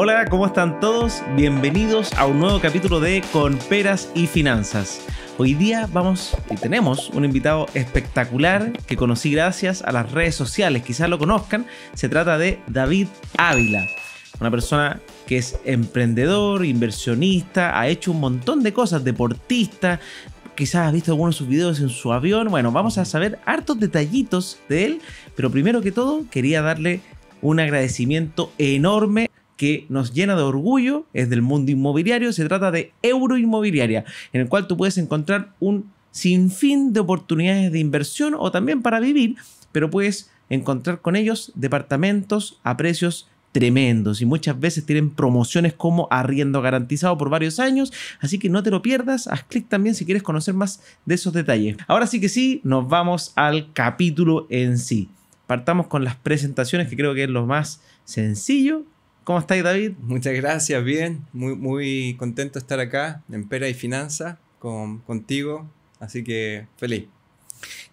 Hola, ¿cómo están todos? Bienvenidos a un nuevo capítulo de Con Peras y Finanzas. Hoy día vamos y tenemos un invitado espectacular que conocí gracias a las redes sociales, quizás lo conozcan. Se trata de David Ávila, una persona que es emprendedor, inversionista, ha hecho un montón de cosas, deportista, quizás has visto algunos de sus videos en su avión. Bueno, vamos a saber hartos detallitos de él, pero primero que todo quería darle un agradecimiento enorme que nos llena de orgullo, es del mundo inmobiliario, se trata de Euroinmobiliaria, en el cual tú puedes encontrar un sinfín de oportunidades de inversión o también para vivir, pero puedes encontrar con ellos departamentos a precios tremendos y muchas veces tienen promociones como arriendo garantizado por varios años, así que no te lo pierdas, haz clic también si quieres conocer más de esos detalles. Ahora sí que sí, nos vamos al capítulo en sí. Partamos con las presentaciones que creo que es lo más sencillo ¿Cómo estáis, David? Muchas gracias, bien. Muy, muy contento de estar acá en Pera y Finanza con, contigo. Así que feliz.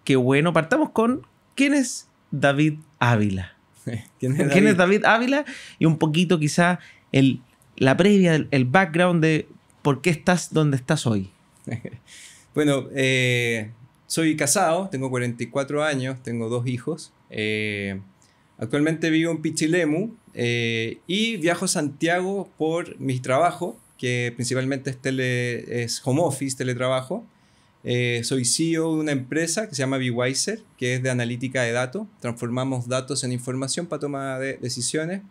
Qué bueno. Partamos con ¿quién es David Ávila? ¿Quién es David? Ávila? Y un poquito quizá el, la previa, el, background de por qué estás donde estás hoy. bueno, eh, soy casado, tengo 44 años, tengo dos hijos. Eh, actualmente vivo en Pichilemu, eh, y viajo a Santiago por mi trabajo, que principalmente es, es home office, teletrabajo. Eh, soy CEO de una empresa que se llama BeWiser, que es de analítica de datos. Transformamos datos en información para toma de decisiones.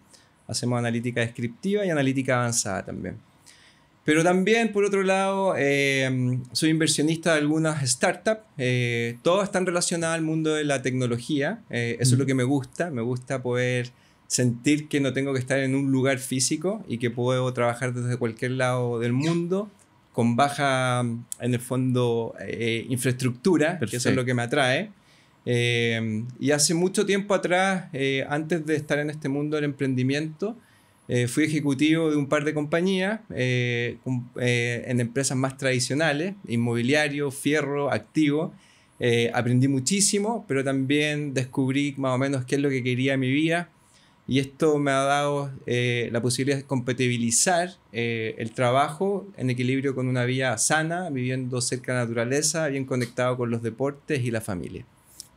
Hacemos analítica descriptiva y analítica avanzada también. Pero también, por otro lado, eh, soy inversionista de algunas startups. Eh, todas están relacionadas al mundo de la tecnología. eso es lo que me gusta. Me gusta poder sentir que no tengo que estar en un lugar físico y que puedo trabajar desde cualquier lado del mundo con baja, en el fondo, eh, infraestructura, que eso es lo que me atrae. Eh, y hace mucho tiempo atrás, eh, antes de estar en este mundo del emprendimiento, fui ejecutivo de un par de compañías en empresas más tradicionales, inmobiliario, fierro, activo. aprendí muchísimo, pero también descubrí más o menos qué es lo que quería en mi vida, y esto me ha dado eh, la posibilidad de compatibilizar eh, el trabajo en equilibrio con una vida sana, viviendo cerca de la naturaleza, bien conectado con los deportes y la familia.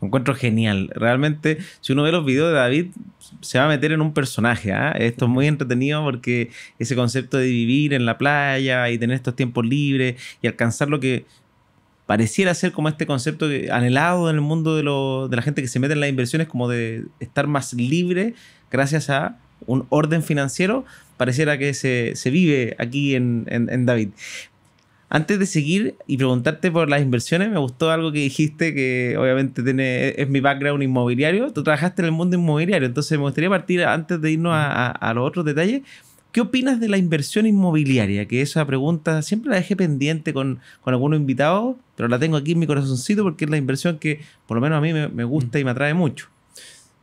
Lo encuentro genial. Realmente, si uno ve los videos de David, se va a meter en un personaje. ¿ah? Esto es muy entretenido porque ese concepto de vivir en la playa y tener estos tiempos libres y alcanzar lo que pareciera ser como este concepto anhelado en el mundo de, lo, la gente que se mete en las inversiones, como de estar más libre gracias a un orden financiero, pareciera que se, vive aquí en, David. Antes de seguir y preguntarte por las inversiones, me gustó algo que dijiste que obviamente tiene, es mi background inmobiliario. Tú trabajaste en el mundo inmobiliario, entonces me gustaría partir antes de irnos a, a los otros detalles ¿Qué opinas de la inversión inmobiliaria? Que esa pregunta siempre la dejé pendiente con, con algunos invitados, pero la tengo aquí en mi corazoncito porque es la inversión que por lo menos a mí me, gusta mm. y me atrae mucho.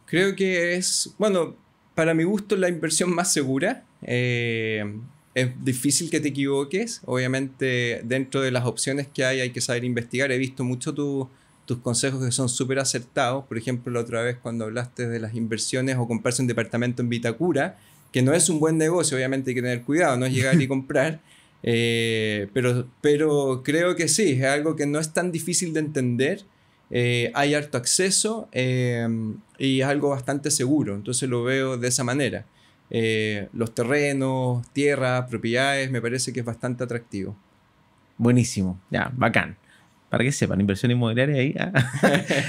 Creo que es, bueno, para mi gusto la inversión más segura. Eh, es difícil que te equivoques. Obviamente, dentro de las opciones que hay, hay que saber investigar. He visto mucho tus consejos que son súper acertados. Por ejemplo, la otra vez cuando hablaste de las inversiones o comprarse un departamento en Vitacura, que no es un buen negocio, obviamente hay que tener cuidado, no es llegar y comprar, eh, pero, pero creo que sí, es algo que no es tan difícil de entender, eh, hay harto acceso eh, y es algo bastante seguro, entonces lo veo de esa manera. los terrenos, tierras, propiedades, me parece que es bastante atractivo. Buenísimo, ya, bacán para que sepan, inversión inmobiliaria ahí. Ah.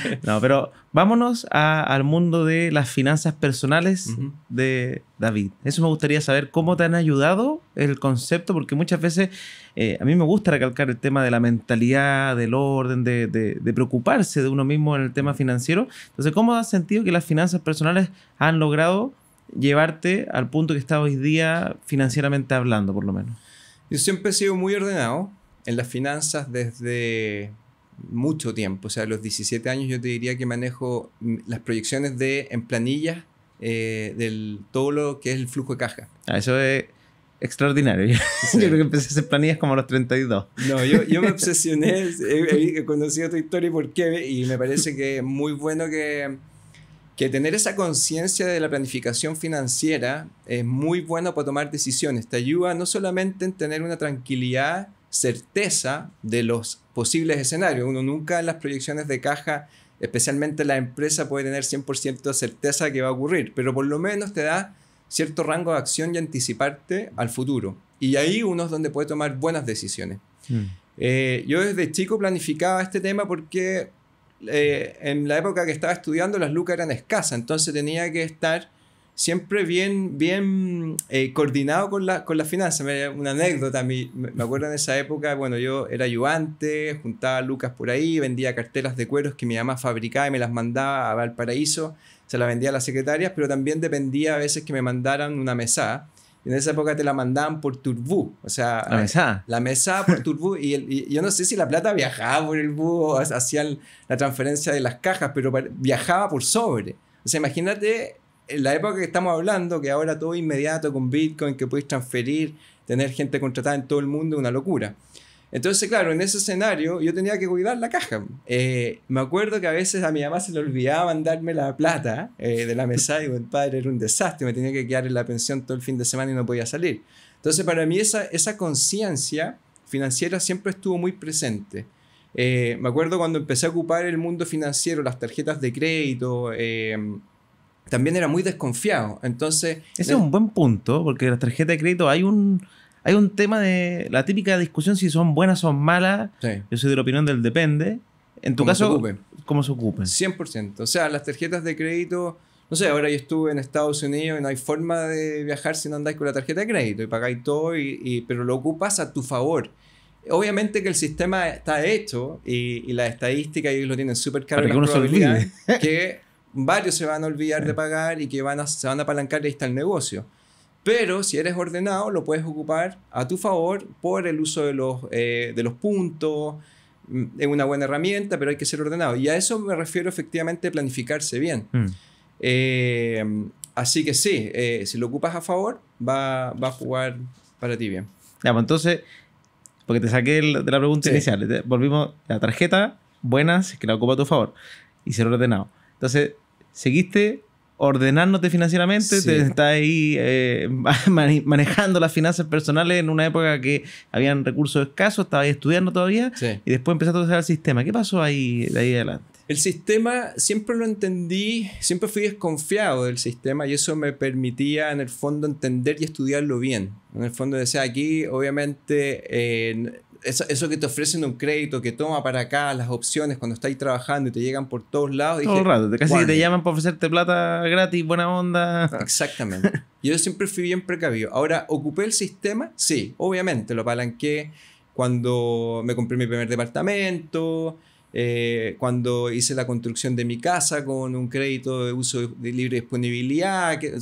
no, pero vámonos al mundo de las finanzas personales de David. Eso me gustaría saber cómo te han ayudado el concepto, porque muchas veces eh, a mí me gusta recalcar el tema de la mentalidad, del orden, de, de, preocuparse de uno mismo en el tema financiero. Entonces, ¿cómo has sentido que las finanzas personales han logrado llevarte al punto que está hoy día financieramente hablando, por lo menos? Yo siempre he sido muy ordenado en las finanzas desde mucho tiempo. O sea, a los 17 años yo te diría que manejo mm, las proyecciones de, en planillas eh, del todo lo que es el flujo de caja. Ah, eso es extraordinario. Yo creo que empecé a hacer planillas como a los 32. No, yo, me obsesioné, he, conocido tu historia y por qué, y me parece que es muy bueno que, que tener esa conciencia de la planificación financiera es muy bueno para tomar decisiones. Te ayuda no solamente en tener una tranquilidad certeza de los posibles escenarios. Uno nunca en las proyecciones de caja, especialmente la empresa, puede tener 100% de certeza que va a ocurrir, pero por lo menos te da cierto rango de acción y anticiparte al futuro. Y ahí uno es donde puede tomar buenas decisiones. Mm. Eh, yo desde chico planificaba este tema porque eh, en la época que estaba estudiando las lucas eran escasas, entonces tenía que estar siempre bien, bien eh, coordinado con con la finanzas. Una anécdota, me, acuerdo en esa época, bueno, yo era ayudante, juntaba lucas por ahí, vendía cartelas de cueros que mi mamá fabricaba y me las mandaba a Valparaíso, se las vendía a las secretarias, pero también dependía a veces que me mandaran una mesada. En esa época te la mandaban por Turbú, o sea, la mesa La por Turbú, y, yo no sé si la plata viajaba por el búho o hacían la transferencia de las cajas, pero viajaba por sobre. O sea, imagínate en la época que estamos hablando, que ahora todo inmediato con Bitcoin, que puedes transferir, tener gente contratada en todo el mundo, una locura. Entonces, claro, en ese escenario yo tenía que cuidar la caja. Eh, me acuerdo que a veces a mi mamá se le olvidaba mandarme la plata eh, de la mesa y el padre era un desastre, me tenía que quedar en la pensión todo el fin de semana y no podía salir. Entonces, para mí esa, esa conciencia financiera siempre estuvo muy presente. Eh, me acuerdo cuando empecé a ocupar el mundo financiero, las tarjetas de crédito, también era muy desconfiado. Entonces. Ese es un buen punto, porque las tarjetas de crédito hay un. Hay un tema de la típica discusión si son buenas o malas. Yo soy de la opinión del depende. En tu caso, ¿cómo se ocupen? 100%. O sea, las tarjetas de crédito, no sé, ahora yo estuve en Estados Unidos y no hay forma de viajar si no andáis con la tarjeta de crédito y pagáis todo, y, pero lo ocupas a tu favor. Obviamente que el sistema está hecho y, y la estadística lo tienen súper caro. Para que uno Que varios se van a olvidar de pagar y que van se van a apalancar y ahí está el negocio. Pero si eres ordenado, lo puedes ocupar a tu favor por el uso de los, eh, de los puntos. Mm, es una buena herramienta, pero hay que ser ordenado. Y a eso me refiero efectivamente planificarse bien. Mm. Eh, así que sí, eh, si lo ocupas a favor, va, va, a jugar para ti bien. Ya, pues entonces, porque te saqué de la pregunta inicial, volvimos la tarjeta, buenas, que la ocupa a tu favor y ser ordenado. Entonces, seguiste ordenándote financieramente, estás ahí eh, manejando las finanzas personales en una época que habían recursos escasos, estabas estudiando todavía y después empezaste a usar el sistema. ¿Qué pasó ahí de ahí adelante? El sistema siempre lo entendí, siempre fui desconfiado del sistema y eso me permitía en el fondo entender y estudiarlo bien. En el fondo decía aquí, obviamente, eso, eso, que te ofrecen un crédito, que toma para acá las opciones cuando estáis trabajando y te llegan por todos lados. Todo rato, casi te llaman para ofrecerte plata gratis, buena onda. Exactamente. Yo siempre fui bien precavido. Ahora, ¿ocupé el sistema? Sí, obviamente, lo palanqué cuando me compré mi primer departamento, eh, cuando hice la construcción de mi casa con un crédito de uso de libre disponibilidad. Que,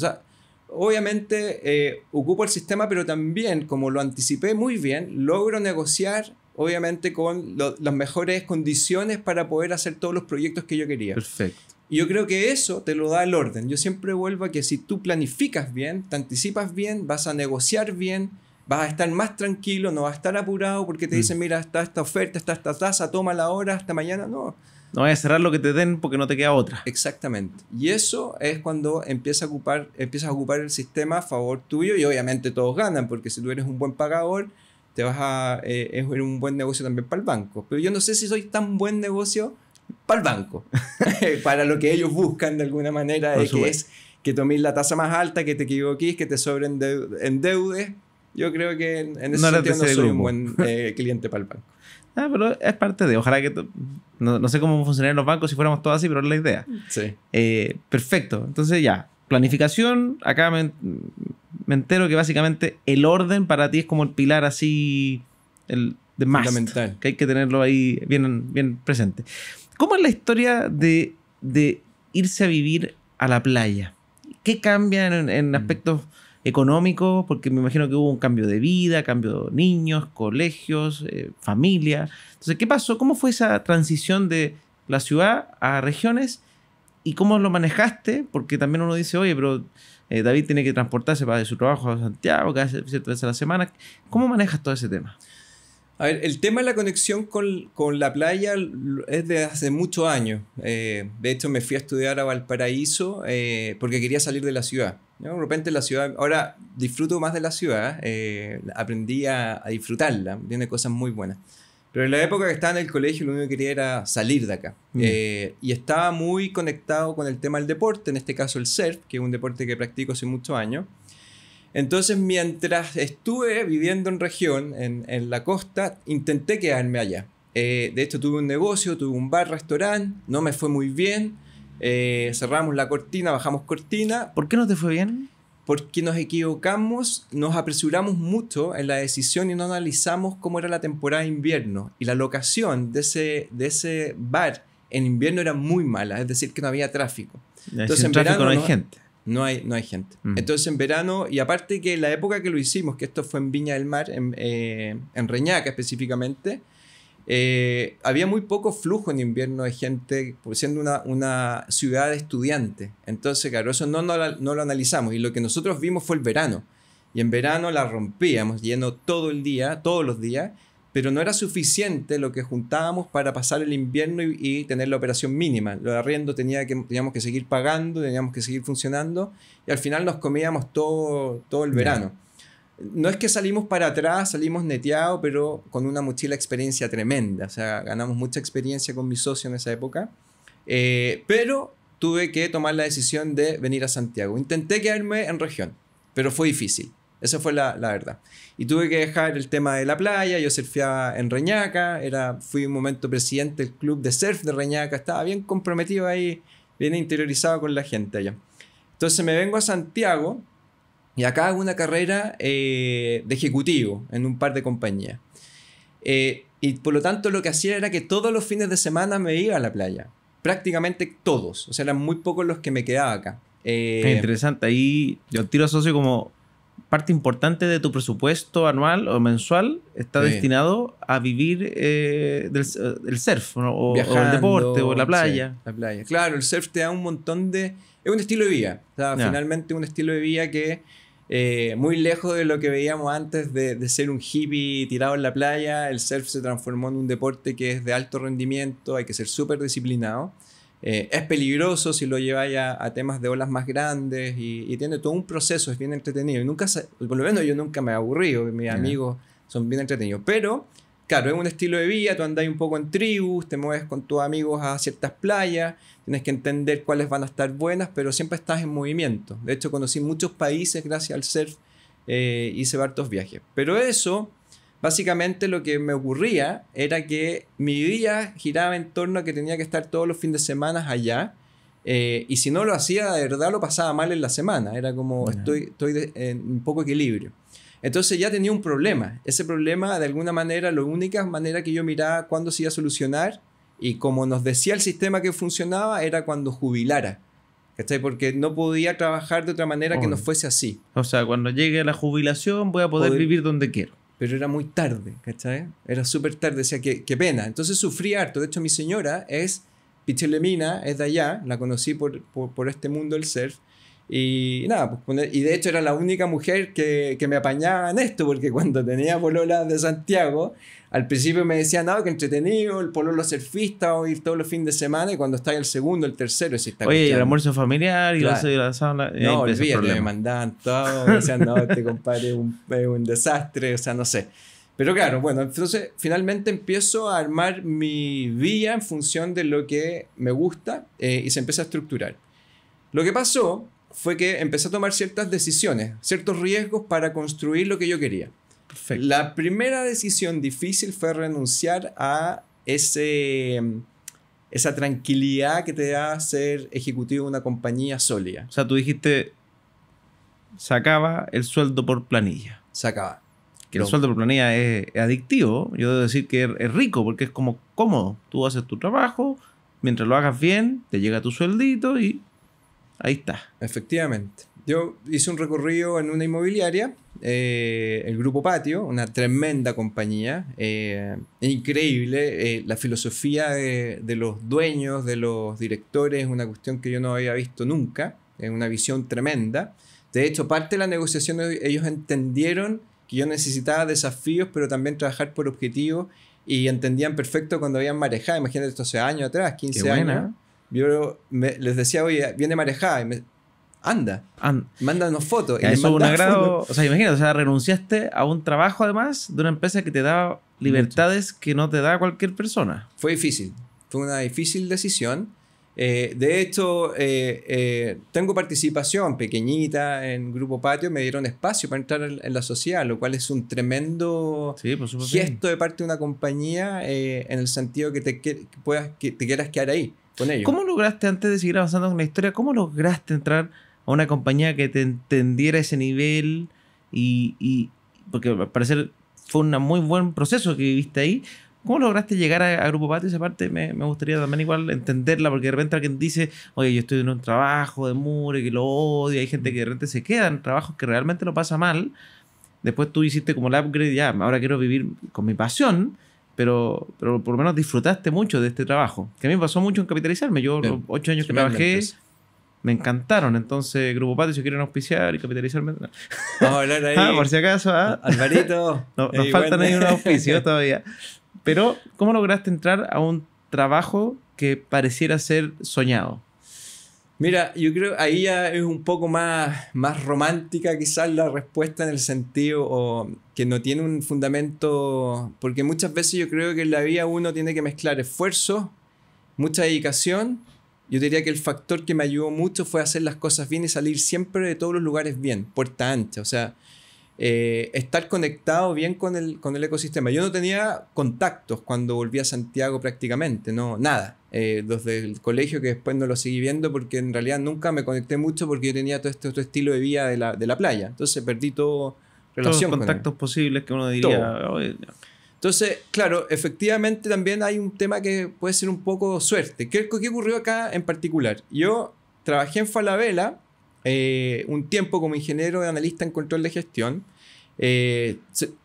obviamente eh, ocupo el sistema, pero también, como lo anticipé muy bien, logro negociar, obviamente, con las mejores condiciones para poder hacer todos los proyectos que yo quería. Perfecto. Y yo creo que eso te lo da el orden. Yo siempre vuelvo a que si tú planificas bien, te anticipas bien, vas a negociar bien, vas a estar más tranquilo, no vas a estar apurado porque te mm. dicen, mira, está esta oferta, está esta tasa, toma la hora, hasta mañana. No, no vayas a cerrar lo que te den porque no te queda otra. Exactamente. Y eso es cuando empiezas a ocupar, a ocupar el sistema a favor tuyo y obviamente todos ganan porque si tú eres un buen pagador, te vas a... Eh, es un buen negocio también para el banco. Pero yo no sé si soy tan buen negocio para el banco, para lo que ellos buscan de alguna manera, que es que tomes la tasa más alta, que te equivoques, que te sobren endeudes. Yo creo que en, ese sentido no soy un buen eh, cliente para el banco. Ah, pero es parte de. Ojalá que. No, sé cómo funcionarían los bancos si fuéramos todos así, pero es la idea. Sí. Eh, perfecto. Entonces, ya. Planificación. Acá me, entero que básicamente el orden para ti es como el pilar así. El de más. Fundamental. Que hay que tenerlo ahí bien, bien presente. ¿Cómo es la historia de, irse a vivir a la playa? ¿Qué cambia en, mm. aspectos económico porque me imagino que hubo un cambio de vida, cambio de niños, colegios, eh, familia. Entonces, ¿qué pasó? ¿Cómo fue esa transición de la ciudad a regiones? ¿Y cómo lo manejaste? Porque también uno dice, oye, pero eh, David tiene que transportarse para su trabajo a Santiago cada ciertas veces a la semana. ¿Cómo manejas todo ese tema? A el tema de la conexión con, la playa es de hace muchos años. Eh, de hecho, me fui a estudiar a Valparaíso eh, porque quería salir de la ciudad. De repente la ciudad, ahora disfruto más de la ciudad, eh, aprendí a, disfrutarla, tiene cosas muy buenas. Pero en la época que estaba en el colegio lo único que quería era salir de acá. Mm. y estaba muy conectado con el tema del deporte, en este caso el surf, que es un deporte que practico hace muchos años. Entonces, mientras estuve viviendo en región, en, la costa, intenté quedarme allá. Eh, de hecho, tuve un negocio, tuve un bar, restaurante, no me fue muy bien. Eh, cerramos la cortina, bajamos cortina. ¿Por qué no te fue bien? Porque nos equivocamos, nos apresuramos mucho en la decisión y no analizamos cómo era la temporada de invierno. Y la locación de ese, de ese bar en invierno era muy mala, es decir, que no había tráfico. Entonces, en tráfico no hay gente. No hay, no hay gente. Entonces en verano, y aparte que la época que lo hicimos, que esto fue en Viña del Mar, en, eh, Reñaca específicamente, eh, había muy poco flujo en invierno de gente, pues, siendo una, ciudad de estudiantes. Entonces, claro, eso no, no, no, lo analizamos. Y lo que nosotros vimos fue el verano. Y en verano la rompíamos lleno todo el día, todos los días pero no era suficiente lo que juntábamos para pasar el invierno y, tener la operación mínima. Lo de arriendo tenía que, teníamos que seguir pagando, teníamos que seguir funcionando y al final nos comíamos todo, todo el verano. No es que salimos para atrás, salimos neteados, pero con una mochila experiencia tremenda. O sea, ganamos mucha experiencia con mi socio en esa época. Eh, pero tuve que tomar la decisión de venir a Santiago. Intenté quedarme en región, pero fue difícil. Esa fue la, verdad. Y tuve que dejar el tema de la playa, yo surfeaba en Reñaca, era, fui un momento presidente del club de surf de Reñaca, estaba bien comprometido ahí, bien interiorizado con la gente allá. Entonces me vengo a Santiago y acá hago una carrera eh, de ejecutivo en un par de compañías. Eh, y por lo tanto lo que hacía era que todos los fines de semana me iba a la playa. Prácticamente todos. O sea, eran muy pocos los que me quedaba acá. Eh, interesante. Ahí yo tiro socio como parte importante de tu presupuesto anual o mensual está destinado a vivir eh, del, eh, el surf o, el deporte o la playa. la playa. Claro, el surf te da un montón de... Es un estilo de vida. O sea, finalmente un estilo de vida que eh, muy lejos de lo que veíamos antes de, de, ser un hippie tirado en la playa, el surf se transformó en un deporte que es de alto rendimiento, hay que ser súper disciplinado. Eh, es peligroso si lo lleváis a, temas de olas más grandes y, tiene todo un proceso, es bien entretenido. Y nunca, por lo menos yo nunca me he aburrido, mis amigos son bien entretenidos. Pero, claro, es un estilo de vida, tú andas un poco en tribus, te mueves con tus amigos a ciertas playas, tienes que entender cuáles van a estar buenas, pero siempre estás en movimiento. De hecho, conocí muchos países gracias al surf, eh, hice hartos viajes. Pero eso básicamente lo que me ocurría era que mi vida giraba en torno a que tenía que estar todos los fines de semana allá. Eh, y si no lo hacía, de verdad lo pasaba mal en la semana. Era como, estoy, estoy en poco equilibrio. Entonces ya tenía un problema. Ese problema, de alguna manera, la única manera que yo miraba cuándo se iba a solucionar y como nos decía el sistema que funcionaba, era cuando jubilara. Porque no podía trabajar de otra manera que no fuese así. O sea, cuando llegue a la jubilación voy a poder, vivir donde quiero pero era muy tarde, ¿cachai? Era súper tarde, o o qué, qué pena. Entonces sufrí harto. De hecho, mi señora es pichelemina, es de allá, la conocí por, por, por este mundo del surf, y nada, pues, y de hecho era la única mujer que, que, me apañaba en esto, porque cuando tenía polola de Santiago, al principio me decían, no, ah, que entretenido, el pololo surfista, o ir todos los fines de semana, y cuando está el segundo, el tercero, si está Oye, el almuerzo familiar y la, sala. no, olvídate, me mandaban todo, me decían, no, este compadre es un, desastre, o sea, no sé. Pero claro, bueno, entonces finalmente empiezo a armar mi vía en función de lo que me gusta eh, y se empieza a estructurar. Lo que pasó fue que empecé a tomar ciertas decisiones, ciertos riesgos para construir lo que yo quería. La primera decisión difícil fue renunciar a ese, mm, esa tranquilidad que te da ser ejecutivo de una compañía sólida. O sea, tú dijiste, sacaba el sueldo por planilla. Sacaba. Que el sueldo por planilla es, adictivo. Yo debo decir que es rico porque es como cómodo. Tú haces tu trabajo, mientras lo hagas bien, te llega tu sueldito y Ahí está. Efectivamente. Yo hice un recorrido en una inmobiliaria, eh, el Grupo Patio, una tremenda compañía, eh, increíble, eh, la filosofía de, de, los dueños, de los directores, una cuestión que yo no había visto nunca, es una visión tremenda. De hecho, parte de la negociación e, ellos entendieron que yo necesitaba desafíos, pero también trabajar por objetivos y entendían perfecto cuando habían marejado, imagínate esto hace años atrás, 15 años. Yo les decía, oye, viene marejada. Y me, anda, And mándanos fotos. Y eso un agrado. O sea, imagínate, o sea, renunciaste a un trabajo además de una empresa que te da libertades que no te da cualquier persona. Fue difícil, fue una difícil decisión. Eh, de hecho, eh, eh, tengo participación pequeñita en Grupo Patio, me dieron espacio para entrar en, la sociedad, lo cual es un tremendo sí, gesto de parte de una compañía en el sentido que te, puedas, que te quieras quedar ahí. ¿Cómo lograste, antes de seguir avanzando con la historia, cómo lograste entrar a una compañía que te entendiera ese nivel? Y, porque al parecer fue un muy buen proceso que viviste ahí. ¿Cómo lograste llegar a, Grupo Patio? Esa parte me, me, gustaría también igual entenderla, porque de repente alguien dice, oye, yo estoy en un trabajo de mure, que lo odio, hay gente mm. que de repente se queda en trabajos que realmente lo pasa mal. Después tú hiciste como el upgrade, ya, ahora quiero vivir con mi pasión pero, pero por lo menos disfrutaste mucho de este trabajo. Que a mí me pasó mucho en capitalizarme. Yo ocho años que trabajé me encantaron. Entonces, Grupo Patio, si quieren auspiciar y capitalizarme. Vamos a ahí. Ah, por si acaso. Ah. Alvarito. no, nos faltan ahí un todavía. Pero, ¿cómo lograste entrar a un trabajo que pareciera ser soñado? Mira, yo creo ahí ya es un poco más, más romántica quizás la respuesta en el sentido que no tiene un fundamento, porque muchas veces yo creo que en la vida uno tiene que mezclar esfuerzo, mucha dedicación. Yo diría que el factor que me ayudó mucho fue hacer las cosas bien y salir siempre de todos los lugares bien, puerta ancha. O sea, eh, estar conectado bien con el, con el ecosistema. Yo no tenía contactos cuando volví a Santiago prácticamente, no, nada. Eh, desde el colegio que después no lo seguí viendo porque en realidad nunca me conecté mucho porque yo tenía todo este otro estilo de vida de la, playa. Entonces perdí todo relación. Todos los contactos posibles que uno diría. Entonces, claro, efectivamente también hay un tema que puede ser un poco suerte. ¿Qué, qué ocurrió acá en particular? Yo trabajé en Falabella eh, un tiempo como ingeniero de analista en control de gestión, eh,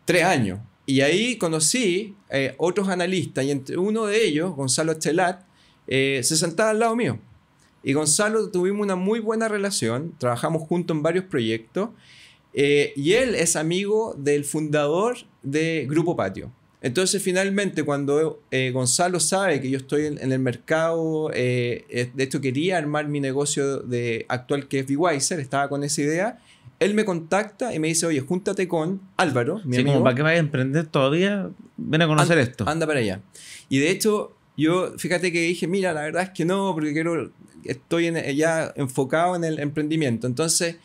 tres años. Y ahí conocí eh, otros analistas y entre uno de ellos, Gonzalo Estelat, se sentaba al lado mío. Y Gonzalo tuvimos una muy buena relación, trabajamos juntos en varios proyectos y él es amigo del fundador de Grupo Patio. Entonces, finalmente, cuando eh, Gonzalo sabe que yo estoy en, el mercado, eh, eh, de hecho quería armar mi negocio de, actual que es wiser estaba con esa idea, él me contacta y me dice, oye, júntate con Álvaro, mi sí, Como, ¿Para que vaya a emprender todavía? Ven a conocer esto. Anda para allá. Y de hecho, yo, fíjate que dije, mira, la verdad es que no, porque quiero, estoy ya enfocado en el emprendimiento. Entonces,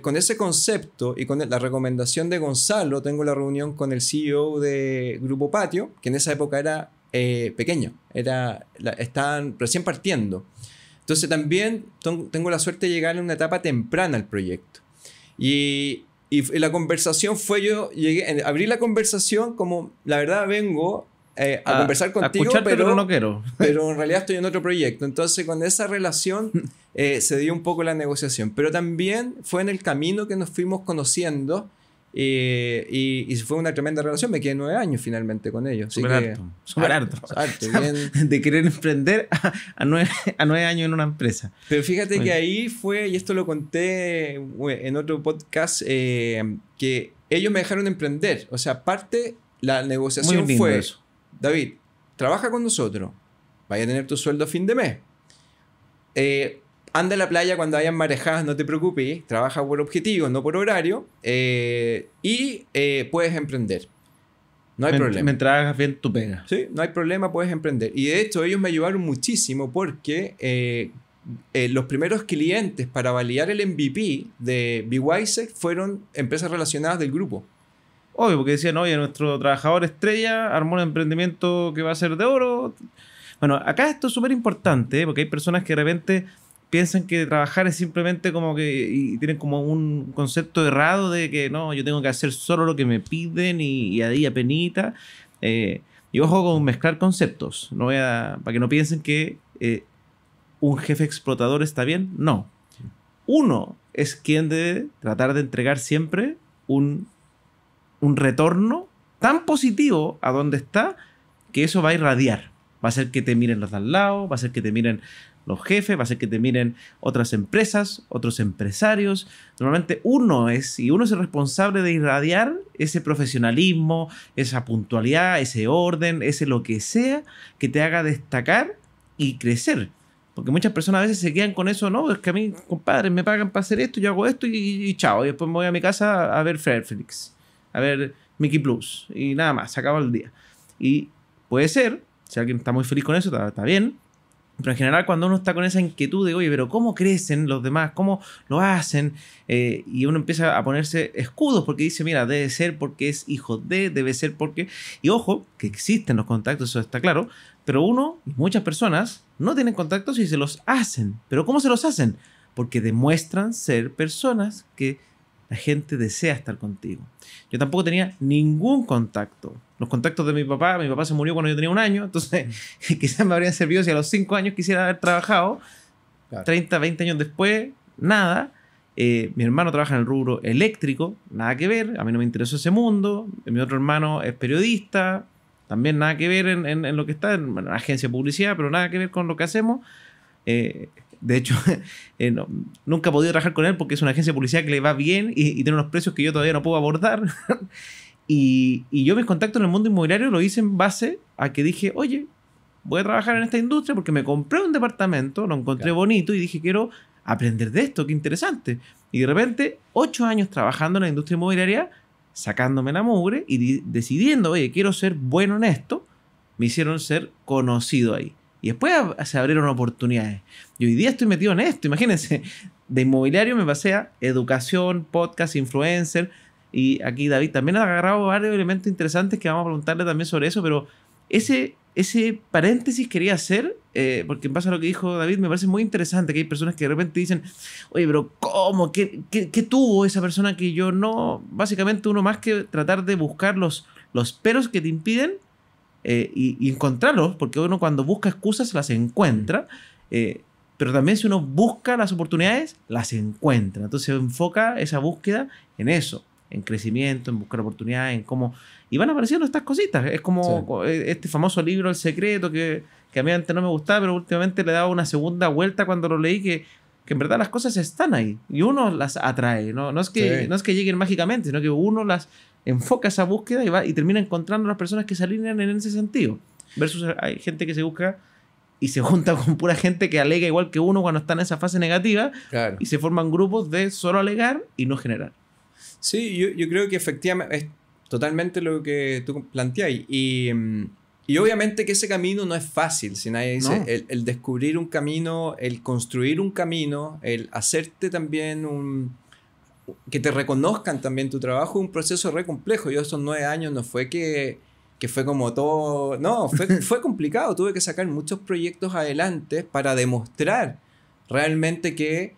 con ese concepto y con la recomendación de Gonzalo, tengo la reunión con el CEO de Grupo Patio, que en esa época era eh, pequeño, era, estaban recién partiendo. Entonces también tengo la suerte de llegar en una etapa temprana al proyecto. Y, y la conversación fue yo, llegué, abrí la conversación como, la verdad vengo eh, a, conversar contigo, a pero, pero, no quiero. pero en realidad estoy en otro proyecto. Entonces, con esa relación eh, se dio un poco la negociación. Pero también fue en el camino que nos fuimos conociendo eh, y, fue una tremenda relación. Me quedé nueve años finalmente con ellos. Súper harto. Súper De querer emprender a, a, nueve, a años en una empresa. Pero fíjate que ahí fue, y esto lo conté en otro podcast, que ellos me dejaron emprender. O sea, parte la negociación fue. Eso David, trabaja con nosotros, vaya a tener tu sueldo a fin de mes. Eh, anda a la playa cuando hayan marejadas, no te preocupes, trabaja por objetivo, no por horario, eh, y eh, puedes emprender. No hay problema. Me bien tu pega. Sí, no hay problema, puedes emprender. Y de hecho, ellos me ayudaron muchísimo porque los primeros clientes para validar el MVP de BYSEC fueron empresas relacionadas del grupo obvio, porque decían, oye, nuestro trabajador estrella armó un emprendimiento que va a ser de oro. Bueno, acá esto es súper importante, ¿eh? porque hay personas que de repente piensan que trabajar es simplemente como que tienen como un concepto errado de que no, yo tengo que hacer solo lo que me piden y, a día penita. Eh, y ojo con mezclar conceptos, no para que no piensen que eh, un jefe explotador está bien, no. Uno es quien debe tratar de entregar siempre un un retorno tan positivo a donde está que eso va a irradiar. Va a ser que te miren los de al lado, va a ser que te miren los jefes, va a ser que te miren otras empresas, otros empresarios. Normalmente uno es, y uno es el responsable de irradiar ese profesionalismo, esa puntualidad, ese orden, ese lo que sea que te haga destacar y crecer. Porque muchas personas a veces se quedan con eso, no, es que a mí, compadre, me pagan para hacer esto, yo hago esto y, chao, y después me voy a mi casa a ver Félix a ver Mickey Plus y nada más, se acaba el día. Y puede ser, si alguien está muy feliz con eso, está, bien. Pero en general cuando uno está con esa inquietud de, oye, pero ¿cómo crecen los demás? ¿Cómo lo hacen? Eh, y uno empieza a ponerse escudos porque dice, mira, debe ser porque es hijo de, debe ser porque... Y ojo, que existen los contactos, eso está claro, pero uno y muchas personas no tienen contactos y se los hacen. ¿Pero cómo se los hacen? Porque demuestran ser personas que la gente desea estar contigo. Yo tampoco tenía ningún contacto. Los contactos de mi papá, mi papá se murió cuando yo tenía un año, entonces quizás me habrían servido si a los cinco años quisiera haber trabajado. Treinta, 30, 20 años después, nada. Eh, mi hermano trabaja en el rubro eléctrico, nada que ver, a mí no me interesó ese mundo. Mi otro hermano es periodista, también nada que ver en, lo que está, en, la agencia de publicidad, pero nada que ver con lo que hacemos. Eh, de hecho, eh, nunca he podido trabajar con él porque es una agencia de publicidad que le va bien y, tiene unos precios que yo todavía no puedo abordar. y, yo mis contactos en el mundo inmobiliario lo hice en base a que dije, oye, voy a trabajar en esta industria porque me compré un departamento, lo encontré bonito y dije, quiero aprender de esto, qué interesante. Y de repente, ocho años trabajando en la industria inmobiliaria, sacándome la mugre y decidiendo, oye, quiero ser bueno en esto, me hicieron ser conocido ahí. Y después se abrieron oportunidades. Y hoy día estoy metido en esto, imagínense. De inmobiliario me pasé a educación, podcast, influencer. Y aquí David también ha agarrado varios elementos interesantes que vamos a preguntarle también sobre eso, pero ese, ese paréntesis quería hacer, eh, porque en base a lo que dijo David, me parece muy interesante que hay personas que de repente dicen, oye, pero ¿cómo? ¿Qué, qué, tuvo esa persona que yo no? Básicamente uno más que tratar de buscar los, los peros que te impiden eh, y, encontrarlos, porque uno cuando busca excusas las encuentra, eh, pero también si uno busca las oportunidades, las encuentra. Entonces enfoca esa búsqueda en eso, en crecimiento, en buscar oportunidades, en cómo... Y van apareciendo estas cositas. Es como eh, este famoso libro El Secreto, que, que a mí antes no me gustaba, pero últimamente le daba una segunda vuelta cuando lo leí, que que en verdad las cosas están ahí y uno las atrae, no, no, es, que, no es que lleguen mágicamente, sino que uno las, enfoca esa búsqueda y, va, y termina encontrando a las personas que se alinean en ese sentido. Versus hay gente que se busca y se junta con pura gente que alega igual que uno cuando está en esa fase negativa y se forman grupos de solo alegar y no generar. Sí, yo, creo que efectivamente es totalmente lo que tú planteáis. Mm, y, obviamente que ese camino no es fácil, si nadie dice, el descubrir un camino, el construir un camino, el hacerte también un que te reconozcan también tu trabajo es un proceso re complejo. Yo esos nueve años no fue que, fue como todo, no, fue, complicado. Tuve que sacar muchos proyectos adelante para demostrar realmente que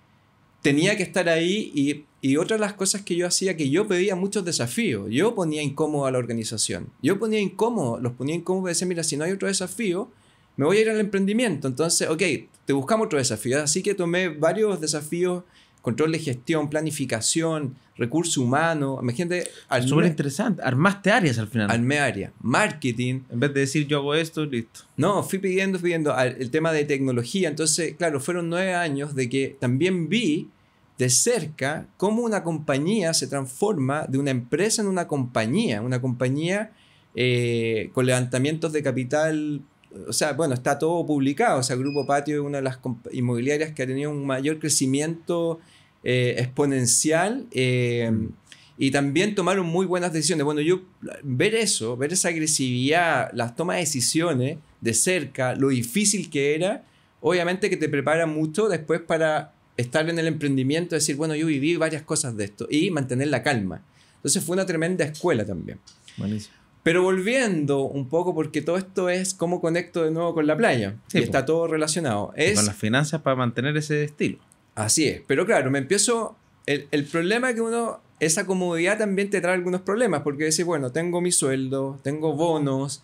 tenía que estar ahí y, y otra de las cosas que yo hacía que yo pedía muchos desafíos. Yo ponía incómodo a la organización. Yo ponía incómodo, los ponía incómodos y decía, mira, si no hay otro desafío, me voy a ir al emprendimiento. Entonces, ok, te buscamos otro desafío. Así que tomé varios desafíos control de gestión, planificación, recurso humano. Imagínate. Ah, Súper interesante. Armaste áreas al final. Armé áreas. Marketing. En vez de decir yo hago esto, listo. No, fui pidiendo, pidiendo ah, el tema de tecnología. Entonces, claro, fueron nueve años de que también vi de cerca cómo una compañía se transforma de una empresa en una compañía. Una compañía eh, con levantamientos de capital o sea, bueno, está todo publicado, o sea, Grupo Patio es una de las inmobiliarias que ha tenido un mayor crecimiento eh, exponencial eh, mm. y también tomaron muy buenas decisiones. Bueno, yo ver eso, ver esa agresividad, las tomas de decisiones de cerca, lo difícil que era, obviamente que te prepara mucho después para estar en el emprendimiento, decir, bueno, yo viví varias cosas de esto y mantener la calma. Entonces fue una tremenda escuela también. Buenísimo. Pero volviendo un poco, porque todo esto es cómo conecto de nuevo con la playa. Sí, y está todo relacionado. con las finanzas para mantener ese estilo. Así es. Pero claro, me empiezo. El, el problema es que uno. Esa comodidad también te trae algunos problemas, porque decís, bueno, tengo mi sueldo, tengo bonos,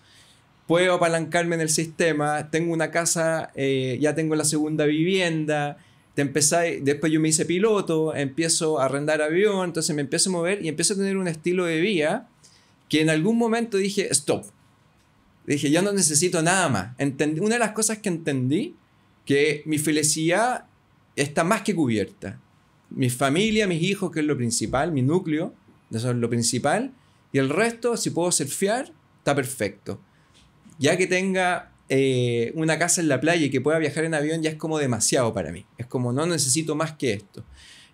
puedo apalancarme en el sistema, tengo una casa, eh, ya tengo la segunda vivienda, te empecé después yo me hice piloto, empiezo a arrendar avión, entonces me empiezo a mover y empiezo a tener un estilo de vida que en algún momento dije, stop. Dije, ya no necesito nada más. una de las cosas que entendí, que mi felicidad está más que cubierta. Mi familia, mis hijos, que es lo principal, mi núcleo, eso es lo principal. Y el resto, si puedo ser surfear, está perfecto. Ya que tenga eh, una casa en la playa y que pueda viajar en avión, ya es como demasiado para mí. Es como no necesito más que esto.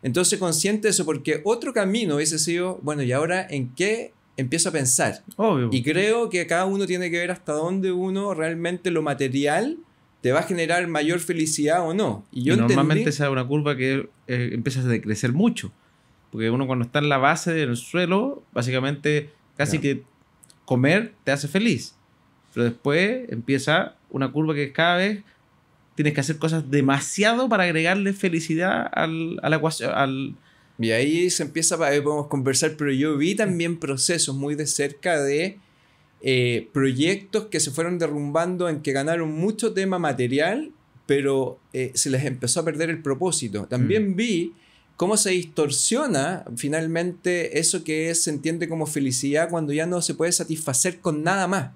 Entonces, consciente eso, porque otro camino hubiese sido, bueno, ¿y ahora en qué empiezo a pensar. Y creo que cada uno tiene que ver hasta dónde uno realmente lo material te va a generar mayor felicidad o no. Y yo normalmente esa es una curva que eh, empieza a decrecer mucho. Porque uno cuando está en la base del suelo, básicamente casi que comer te hace feliz. Pero después empieza una curva que cada vez tienes que hacer cosas demasiado para agregarle felicidad al, al, y ahí se empieza, ahí podemos conversar, pero yo vi también procesos muy de cerca de eh, proyectos que se fueron derrumbando en que ganaron mucho tema material, pero eh, se les empezó a perder el propósito. También mm. vi cómo se distorsiona finalmente eso que es, se entiende como felicidad cuando ya no se puede satisfacer con nada más,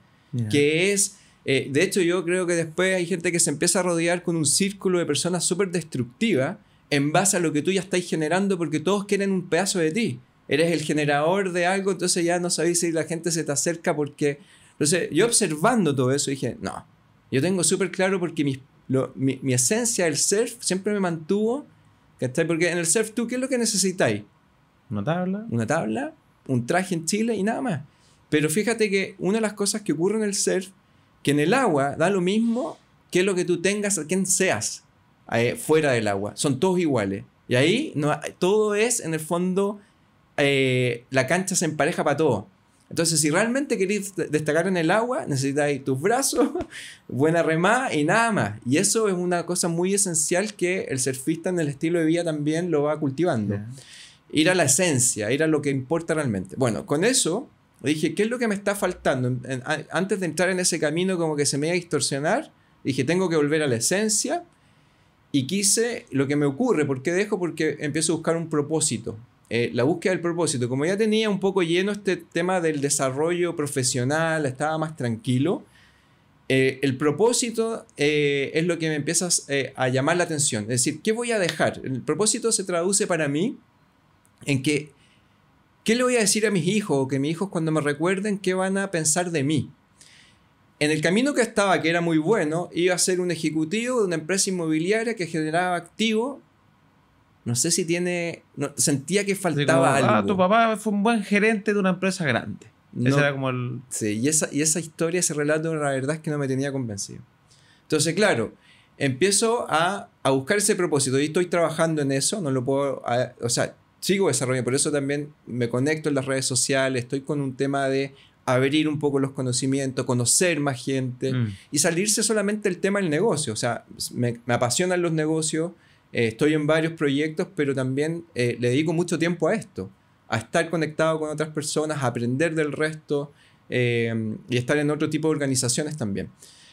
que es... Eh, de hecho, yo creo que después hay gente que se empieza a rodear con un círculo de personas súper destructivas en base a lo que tú ya estáis generando porque todos quieren un pedazo de ti. Eres el generador de algo, entonces ya no sabéis si la gente se te acerca porque... Entonces yo observando todo eso dije, no, yo tengo súper claro porque mi, esencia del surf siempre me mantuvo, Porque en el surf tú, ¿qué es lo que necesitáis? Una tabla. Una tabla, un traje en Chile y nada más. Pero fíjate que una de las cosas que ocurre en el surf, que en el agua da lo mismo que lo que tú tengas, a quien seas. Eh, fuera del agua. Son todos iguales. Y ahí todo es, en el fondo, eh, la cancha se empareja para todo. Entonces, si realmente queréis destacar en el agua, necesitáis tus brazos, buena remada y nada más. Y eso es una cosa muy esencial que el surfista en el estilo de vida también lo va cultivando. Ir a la esencia, ir a lo que importa realmente. Bueno, con eso dije, ¿qué es lo que me está faltando? antes de entrar en ese camino como que se me iba a distorsionar, dije, tengo que volver a la esencia y quise lo que me ocurre, ¿por qué dejo? Porque empiezo a buscar un propósito. Eh, la búsqueda del propósito. Como ya tenía un poco lleno este tema del desarrollo profesional, estaba más tranquilo, eh, el propósito eh, es lo que me empieza a llamar la atención. Es decir, ¿qué voy a dejar? El propósito se traduce para mí en que, ¿qué le voy a decir a mis hijos? O que mis hijos cuando me recuerden, ¿qué van a pensar de mí? En el camino que estaba, que era muy bueno, iba a ser un ejecutivo de una empresa inmobiliaria que generaba activo. No sé si tiene. sentía que faltaba ah, algo. tu papá fue un buen gerente de una empresa grande. era como el. Sí, y esa, historia, ese relato, la verdad es que no me tenía convencido. Entonces, claro, empiezo a, buscar ese propósito y estoy trabajando en eso. No lo puedo. o sea, sigo desarrollando. Por eso también me conecto en las redes sociales. Estoy con un tema de abrir un poco los conocimientos, conocer más gente mm. y salirse solamente del tema del negocio. O sea, me, apasionan los negocios, eh, estoy en varios proyectos, pero también eh, le dedico mucho tiempo a esto, a estar conectado con otras personas, a aprender del resto eh, y estar en otro tipo de organizaciones también.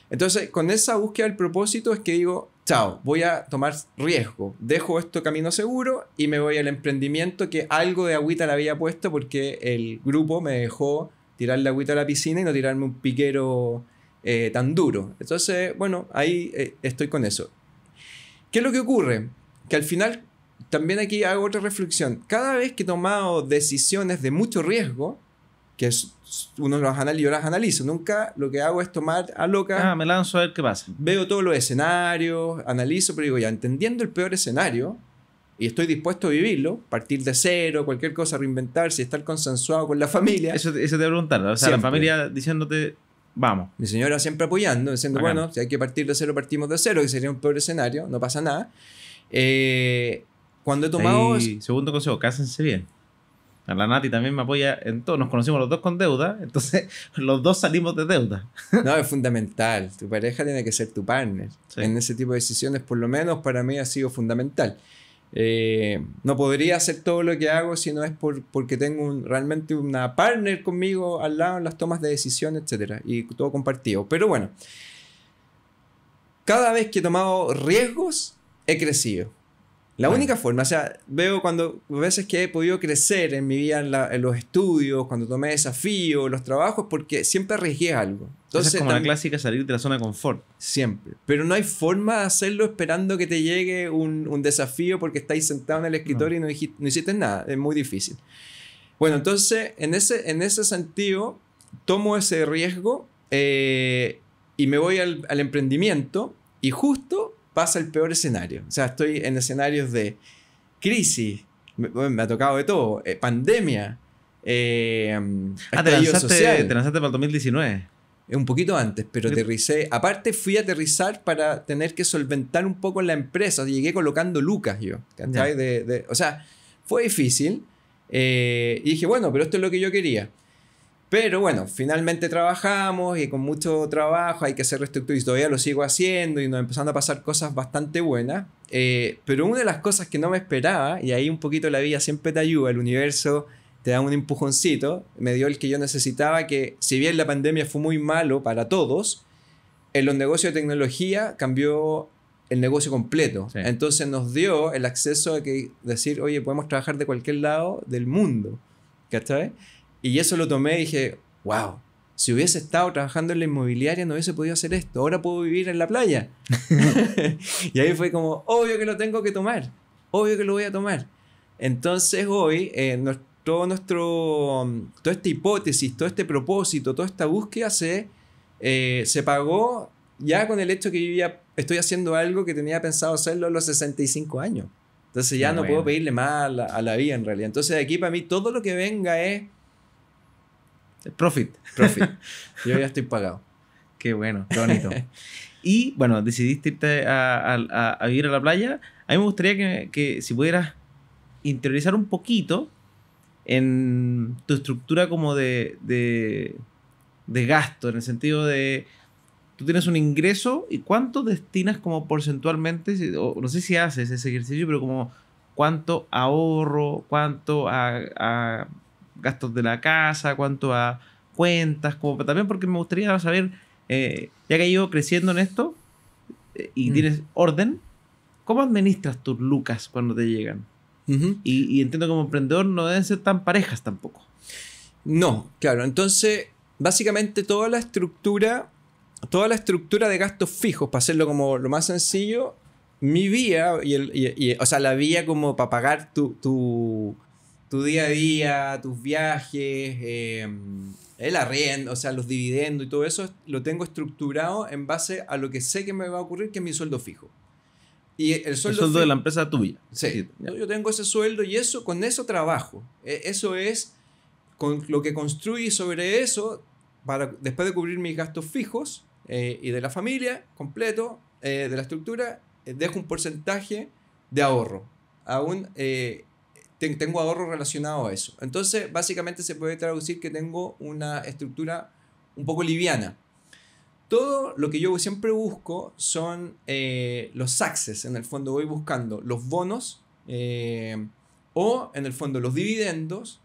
Entonces, con esa búsqueda del propósito es que digo, chao, voy a tomar riesgo, dejo esto camino seguro y me voy al emprendimiento que algo de agüita le había puesto porque el grupo me dejó tirar la agüita a la piscina y no tirarme un piquero eh, tan duro. Entonces, bueno, ahí eh, estoy con eso. ¿Qué es lo que ocurre? Que al final, también aquí hago otra reflexión. Cada vez que he tomado decisiones de mucho riesgo, que uno los analiza, yo las analizo, nunca lo que hago es tomar a loca. Ah, me lanzo a ver qué pasa. Veo todos los escenarios, analizo, pero digo, ya entendiendo el peor escenario, y estoy dispuesto a vivirlo, partir de cero, cualquier cosa, reinventarse, estar consensuado con la familia. Eso, eso te voy a o sea, la familia diciéndote, vamos. Mi señora siempre apoyando, diciendo, bueno, si hay que partir de cero, partimos de cero, que sería un peor escenario, no pasa nada. Eh, cuando he tomado... Ahí, segundo consejo, cásense bien. La Nati también me apoya en todo. Nos conocimos los dos con deuda, entonces los dos salimos de deuda. No, es fundamental. Tu pareja tiene que ser tu partner. En ese tipo de decisiones, por lo menos para mí ha sido fundamental. Eh, no podría hacer todo lo que hago si no es porque tengo realmente una partner conmigo al lado en las tomas de decisiones, etc. Y todo compartido. Pero bueno, cada vez que he tomado riesgos, he crecido. La ah. única forma, o sea, veo cuando veces que he podido crecer en mi vida, en los estudios, cuando tomé desafíos, los trabajos, porque siempre arriesgué algo. Entonces, es como la clásica salir de la zona de confort. Siempre. Pero no hay forma de hacerlo esperando que te llegue un, un desafío porque estáis sentado en el escritorio y no, hiciste nada. Es muy difícil. Bueno, entonces, en ese, en ese sentido, tomo ese riesgo eh, y me voy al, emprendimiento y justo pasa el peor escenario. O sea, estoy en escenarios de crisis, me, ha tocado de todo, eh, pandemia, eh, ah, te lanzaste, para el 2019 un poquito antes, pero aterricé. Aparte, fui a aterrizar para tener que solventar un poco la empresa. Llegué colocando lucas yo. o sea, fue difícil. Eh, y dije, bueno, pero esto es lo que yo quería. Pero bueno, finalmente trabajamos y con mucho trabajo hay que hacer reestructuras y todavía lo sigo haciendo y nos empezando a pasar cosas bastante buenas. Eh, pero una de las cosas que no me esperaba, y ahí un poquito la vida siempre te ayuda, el universo te da un empujoncito, me dio el que yo necesitaba, que si bien la pandemia fue muy malo para todos, en los negocios de tecnología cambió el negocio completo. Entonces nos dio el acceso a que decir, oye, podemos trabajar de cualquier lado del mundo. Y eso lo tomé y dije, wow, si hubiese estado trabajando en la inmobiliaria no hubiese podido hacer esto, ahora puedo vivir en la playa. y ahí fue como, obvio que lo tengo que tomar, obvio que lo voy a tomar. Entonces hoy eh, nos, todo nuestro, mm, toda esta hipótesis, todo este propósito, toda esta búsqueda se, eh, se pagó ya con el hecho que yo ya estoy haciendo algo que tenía pensado hacerlo a los 65 años. Entonces ya ah, no puedo pedirle más a la, vida en realidad. Entonces aquí para mí todo lo que venga es... Profit. Profit. yo ya estoy pagado. Qué bueno, qué bonito. y bueno, decidiste irte a, a, a, a la playa. A mí me gustaría que, que si pudieras interiorizar un poquito en tu estructura como de, gasto, en el sentido de tú tienes un ingreso y cuánto destinas como porcentualmente, no sé si haces ese ejercicio, pero como cuánto ahorro, cuánto a, gastos de la casa, cuánto a cuentas, como también porque me gustaría saber, eh, ya que he creciendo en esto eh, y mm. tienes orden, ¿cómo administras tus lucas cuando te llegan? y, entiendo entiendo como emprendedor no deben ser tan parejas tampoco. No, claro. Entonces, básicamente toda la estructura, toda la estructura de gastos fijos, para hacerlo como lo más sencillo, mi vía, o sea, la vía como para pagar tu, día a día, tus viajes, em, el arriendo, o sea, los dividendos y todo eso, lo tengo estructurado en base a lo que sé que me va a ocurrir, que es mi sueldo fijo. Y el sueldo, de la empresa tuya. Sí, yo tengo ese sueldo y eso con eso trabajo. E, eso es con lo que construí sobre eso para después de cubrir mis gastos fijos eh, y de la familia completo, eh, de la estructura, eh, dejo un porcentaje de ahorro. Aún tengo ahorro relacionado a eso. Entonces, básicamente se puede traducir que tengo una estructura un poco liviana todo lo que yo siempre busco son eh, los access, en el fondo voy buscando los bonos eh, o en el fondo los dividendos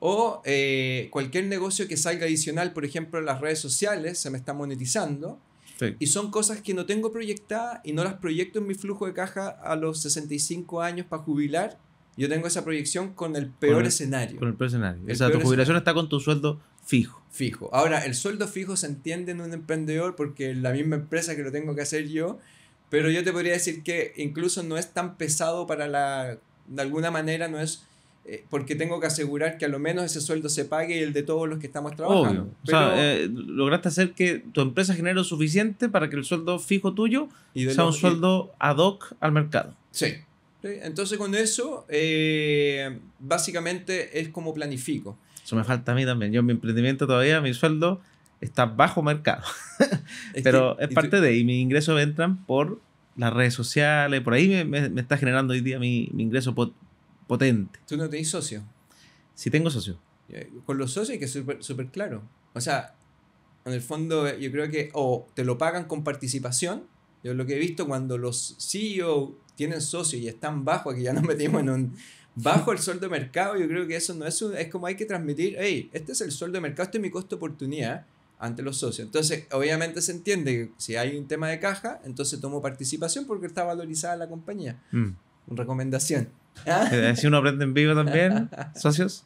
o eh, cualquier negocio que salga adicional, por ejemplo, en las redes sociales se me está monetizando. Y son cosas que no tengo proyectadas y no las proyecto en mi flujo de caja a los 65 años para jubilar. Yo tengo esa proyección con el peor escenario. Con el peor escenario. esa tu jubilación está con tu sueldo fijo. Fijo. Ahora, el sueldo fijo se entiende en un emprendedor porque la misma empresa que lo tengo que hacer yo, pero yo te podría decir que incluso no es tan pesado para la, de alguna manera no es eh, porque tengo que asegurar que a lo menos ese sueldo se pague y el de todos los que estamos trabajando. Eh, lograste hacer que tu empresa genere lo suficiente para que el sueldo fijo tuyo y sea un sueldo ad hoc al mercado. Sí. Entonces con eso, eh, básicamente es como planifico me falta a mí también. Yo mi emprendimiento todavía, mi sueldo está bajo mercado. Pero es parte de y mis ingresos entran por las redes sociales, por ahí me, me, está generando hoy día mi, mi ingreso potente. ¿Tú no tenés socio? Sí tengo socio. Con los socios hay que ser súper claro. O sea, en el fondo eh, yo creo que o te lo pagan con participación, yo lo que he visto cuando los CEO tienen socios y están bajo que ya nos metimos en un bajo el sueldo de mercado, yo creo que eso no es un, es como hay que transmitir, hey, este es el sueldo de mercado, este es mi costo oportunidad ante los socios. Entonces, obviamente se entiende que si hay un tema de caja, entonces tomo participación porque está valorizada la compañía. una mm. Recomendación. ¿Ah? Eh, si uno aprende en vivo también, socios,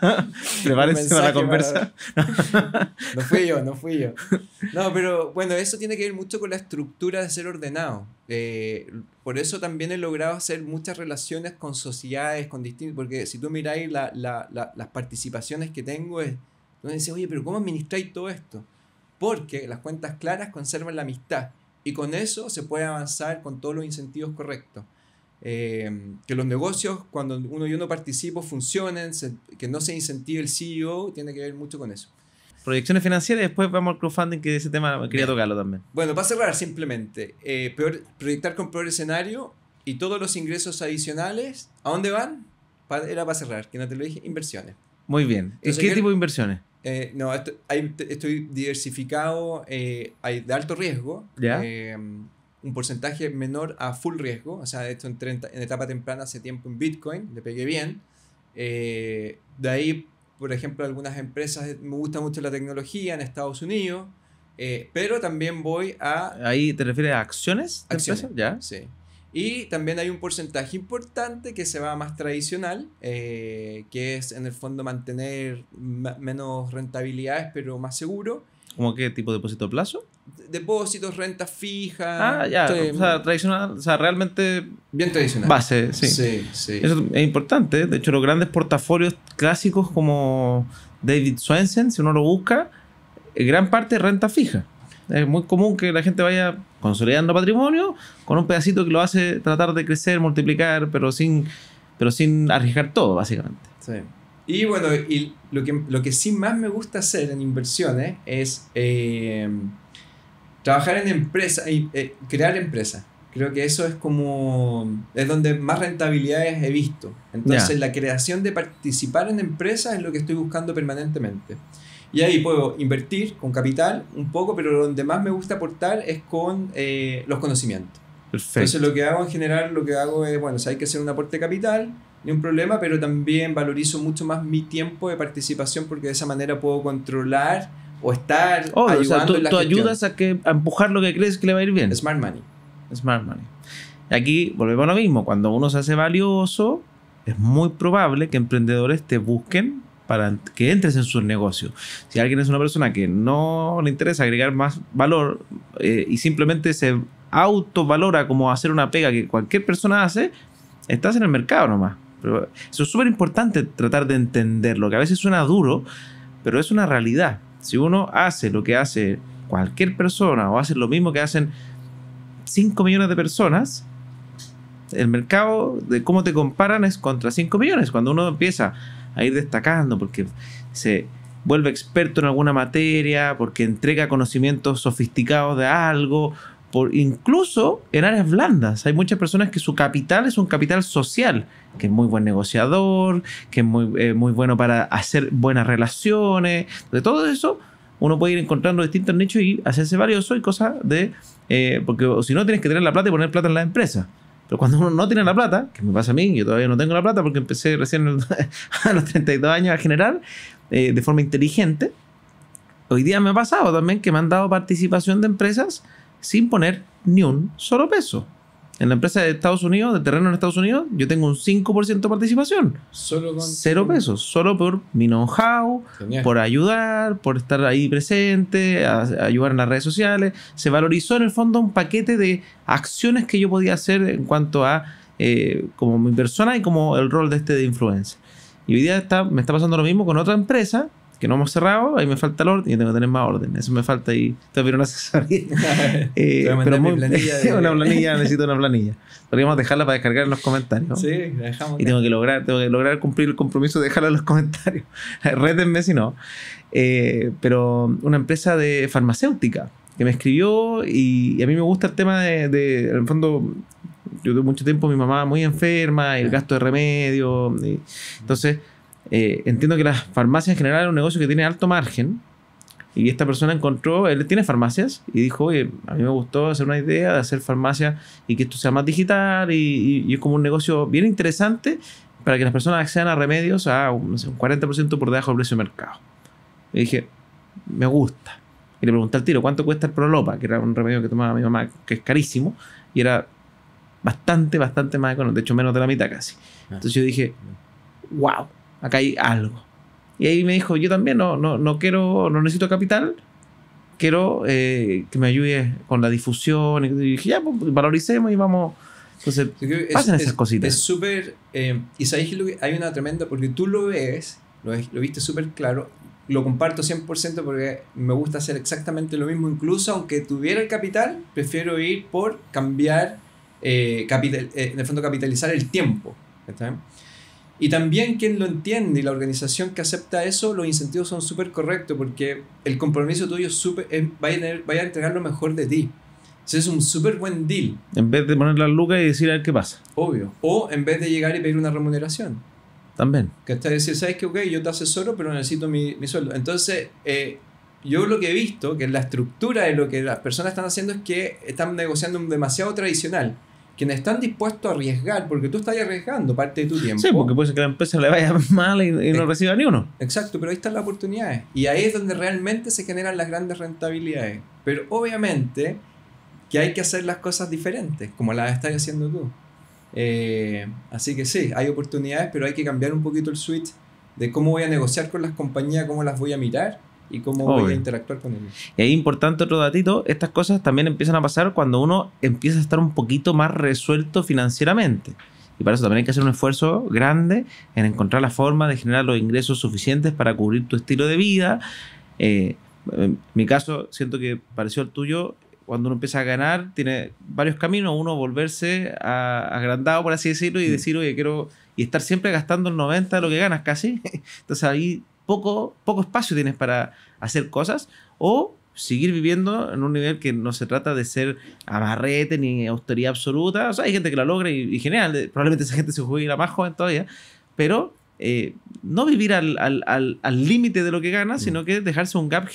prepárense para la conversa. no fui yo, no fui yo. No, pero bueno, eso tiene que ver mucho con la estructura de ser ordenado. Eh, por eso también he logrado hacer muchas relaciones con sociedades, con distintos, porque si tú miráis las participaciones que tengo, es donde dices, oye, pero ¿cómo administráis todo esto? Porque las cuentas claras conservan la amistad y con eso se puede avanzar con todos los incentivos correctos. Eh, que los negocios, cuando uno y uno participo, funcionen, que no se incentive el CEO, tiene que ver mucho con eso. Proyecciones financieras, después vamos al crowdfunding, que ese tema quería tocarlo también. Bueno, para cerrar, simplemente, eh, proyectar con peor escenario y todos los ingresos adicionales, ¿a dónde van? Para, era para cerrar, que no te lo dije, inversiones. Muy bien. ¿Qué tipo de inversiones? Eh, no, estoy diversificado, hay de alto riesgo. ¿Ya? Eh, un porcentaje menor a full riesgo, o sea, esto en, en etapa temprana hace tiempo en Bitcoin, le pegué bien. Eh, de ahí, por ejemplo, algunas empresas, me gusta mucho la tecnología en Estados Unidos, eh, pero también voy a... Ahí te refieres a acciones. acciones, ya. Sí. Y también hay un porcentaje importante que se va más tradicional, eh, que es en el fondo mantener menos rentabilidades, pero más seguro. ¿Cómo qué tipo de depósito a plazo? depósitos, renta fija... Ah, ya. Este, o sea, tradicional, o sea, realmente. Bien tradicional. Base, sí. Sí, sí. Eso es importante. ¿eh? De hecho, los grandes portafolios clásicos como David Swensen, si uno lo busca, eh, gran parte es renta fija. Es muy común que la gente vaya consolidando patrimonio con un pedacito que lo hace tratar de crecer, multiplicar, pero sin, pero sin arriesgar todo, básicamente. Sí. Y bueno, y lo, que, lo que sí más me gusta hacer en inversiones es eh, Trabajar en empresa y eh, crear empresas, Creo que eso es como. es donde más rentabilidades he visto. Entonces, la creación de participar en empresas es lo que estoy buscando permanentemente. Y ahí puedo invertir con capital un poco, pero donde más me gusta aportar es con eh, los conocimientos. Perfecto. Entonces, lo que hago en general, lo que hago es, bueno, o hay que hacer un aporte de capital, ni un problema, pero también valorizo mucho más mi tiempo de participación porque de esa manera puedo controlar o estar ayudando tú, ayudas a, que, empujar lo que crees que le va a ir bien. Smart money. Smart money. y Aquí volvemos a lo mismo. Cuando uno se hace valioso, es muy probable que emprendedores te busquen para que entres en su negocio Si alguien es una persona que no le interesa agregar más valor eh, y simplemente se autovalora como hacer una pega que cualquier persona hace, estás en el mercado nomás. Pero eso es súper importante tratar de entenderlo, que a veces suena duro, pero es una realidad. Si uno hace lo que hace cualquier persona o hace lo mismo que hacen 5 millones de personas, el mercado de cómo te comparan es contra 5 millones. Cuando uno empieza a ir destacando porque se vuelve experto en alguna materia, porque entrega conocimientos sofisticados de algo, por, incluso en áreas blandas. Hay muchas personas que su capital es un capital social, que es muy buen negociador, que es muy, eh, muy bueno para hacer buenas relaciones. De todo eso, uno puede ir encontrando distintos nichos y hacerse valioso y cosas de... Eh, porque si no, tienes que tener la plata y poner plata en la empresa. Pero cuando uno no tiene la plata, que me pasa a mí, yo todavía no tengo la plata porque empecé recién a los 32 años a generar eh, de forma inteligente. Hoy día me ha pasado también que me han dado participación de empresas sin poner ni un solo peso. En la empresa de Estados Unidos, de terreno en Estados Unidos, yo tengo un 5% de participación. Solo con Cero pesos. Solo por mi know-how, por ayudar, por estar ahí presente, ayudar en las redes sociales. Se valorizó en el fondo un paquete de acciones que yo podía hacer en cuanto a eh, como mi persona y como el rol de este de influencer. Y hoy día está, me está pasando lo mismo con otra empresa que no hemos cerrado, ahí me falta el orden, yo tengo que tener más orden, eso me falta y te una asesoría. Eh, pero Una planilla una planilla, necesito una planilla. Podríamos dejarla para descargar en los comentarios. Sí, la dejamos. Y tengo que lograr, que lograr cumplir el compromiso de dejarla en los comentarios. Rétenme si no. Eh, pero una empresa de farmacéutica que me escribió y, a mí me gusta el tema de, en el fondo, yo tuve mucho tiempo mi mamá muy enferma, el gasto de remedio, entonces eh, entiendo que las farmacias en general es un negocio que tiene alto margen. Y esta persona encontró, él tiene farmacias y dijo, oye, a mí me gustó hacer una idea de hacer farmacia y que esto sea más digital y, es como un negocio bien interesante para que las personas accedan a remedios a un, un 40% por debajo del precio de mercado. Y dije, me gusta. Y le pregunté al tiro, ¿cuánto cuesta el Prolopa? Que era un remedio que tomaba mi mamá, que es carísimo, y era bastante, bastante más económico, de hecho menos de la mitad casi. Ah. Entonces yo dije, wow, acá hay algo. Y ahí me dijo, yo también no, no, no quiero, no necesito capital, quiero eh, que me ayude con la difusión. Y dije, ya, pues, valoricemos y vamos. Entonces, es, esas cositas. Es súper, eh, y sabéis que hay una tremenda, porque tú lo ves, lo, viste súper claro, lo comparto 100% porque me gusta hacer exactamente lo mismo, incluso aunque tuviera el capital, prefiero ir por cambiar, eh, capital, en el fondo capitalizar el tiempo. ¿está bien? Y también quien lo entiende y la organización que acepta eso, los incentivos son súper correctos porque el compromiso tuyo va vaya, a, entregar lo mejor de ti. Entonces es un súper buen deal. En vez de poner la luca y decir a ver qué pasa. Obvio. O en vez de llegar y pedir una remuneración. También. Que está decir, ¿sabes qué? Ok, yo te asesoro, pero necesito mi, mi sueldo. Entonces, eh, yo lo que he visto, que la estructura de lo que las personas están haciendo es que están negociando demasiado tradicional quienes están dispuestos a arriesgar, porque tú estás arriesgando parte de tu tiempo. Sí, porque puede ser que la empresa le vaya mal y, no reciba ni uno. Exacto, pero ahí están las oportunidades. Y ahí es donde realmente se generan las grandes rentabilidades. Pero obviamente que hay que hacer las cosas diferentes, como las estás haciendo tú. Eh, así que sí, hay oportunidades, pero hay que cambiar un poquito el switch de cómo voy a negociar con las compañías, cómo las voy a mirar y cómo voy a interactuar con él Y ahí importante otro datito, estas cosas también empiezan a pasar cuando uno empieza a estar un poquito más resuelto financieramente. Y para eso también hay que hacer un esfuerzo grande en encontrar la forma de generar los ingresos suficientes para cubrir tu estilo de vida. Eh, en mi caso, siento que pareció el tuyo. Cuando uno empieza a ganar, tiene varios caminos. Uno, volverse agrandado, por así decirlo, y mm. decir, oye, quiero. Y estar siempre gastando el 90 de lo que ganas casi. Entonces ahí poco, poco espacio tienes para hacer cosas o seguir viviendo en un nivel que no se trata de ser amarrete ni autoridad absoluta. O sea, hay gente que la logra y, y genial, probablemente esa gente se la más joven todavía, pero eh, no vivir al límite de lo que gana, mm. sino que dejarse un gap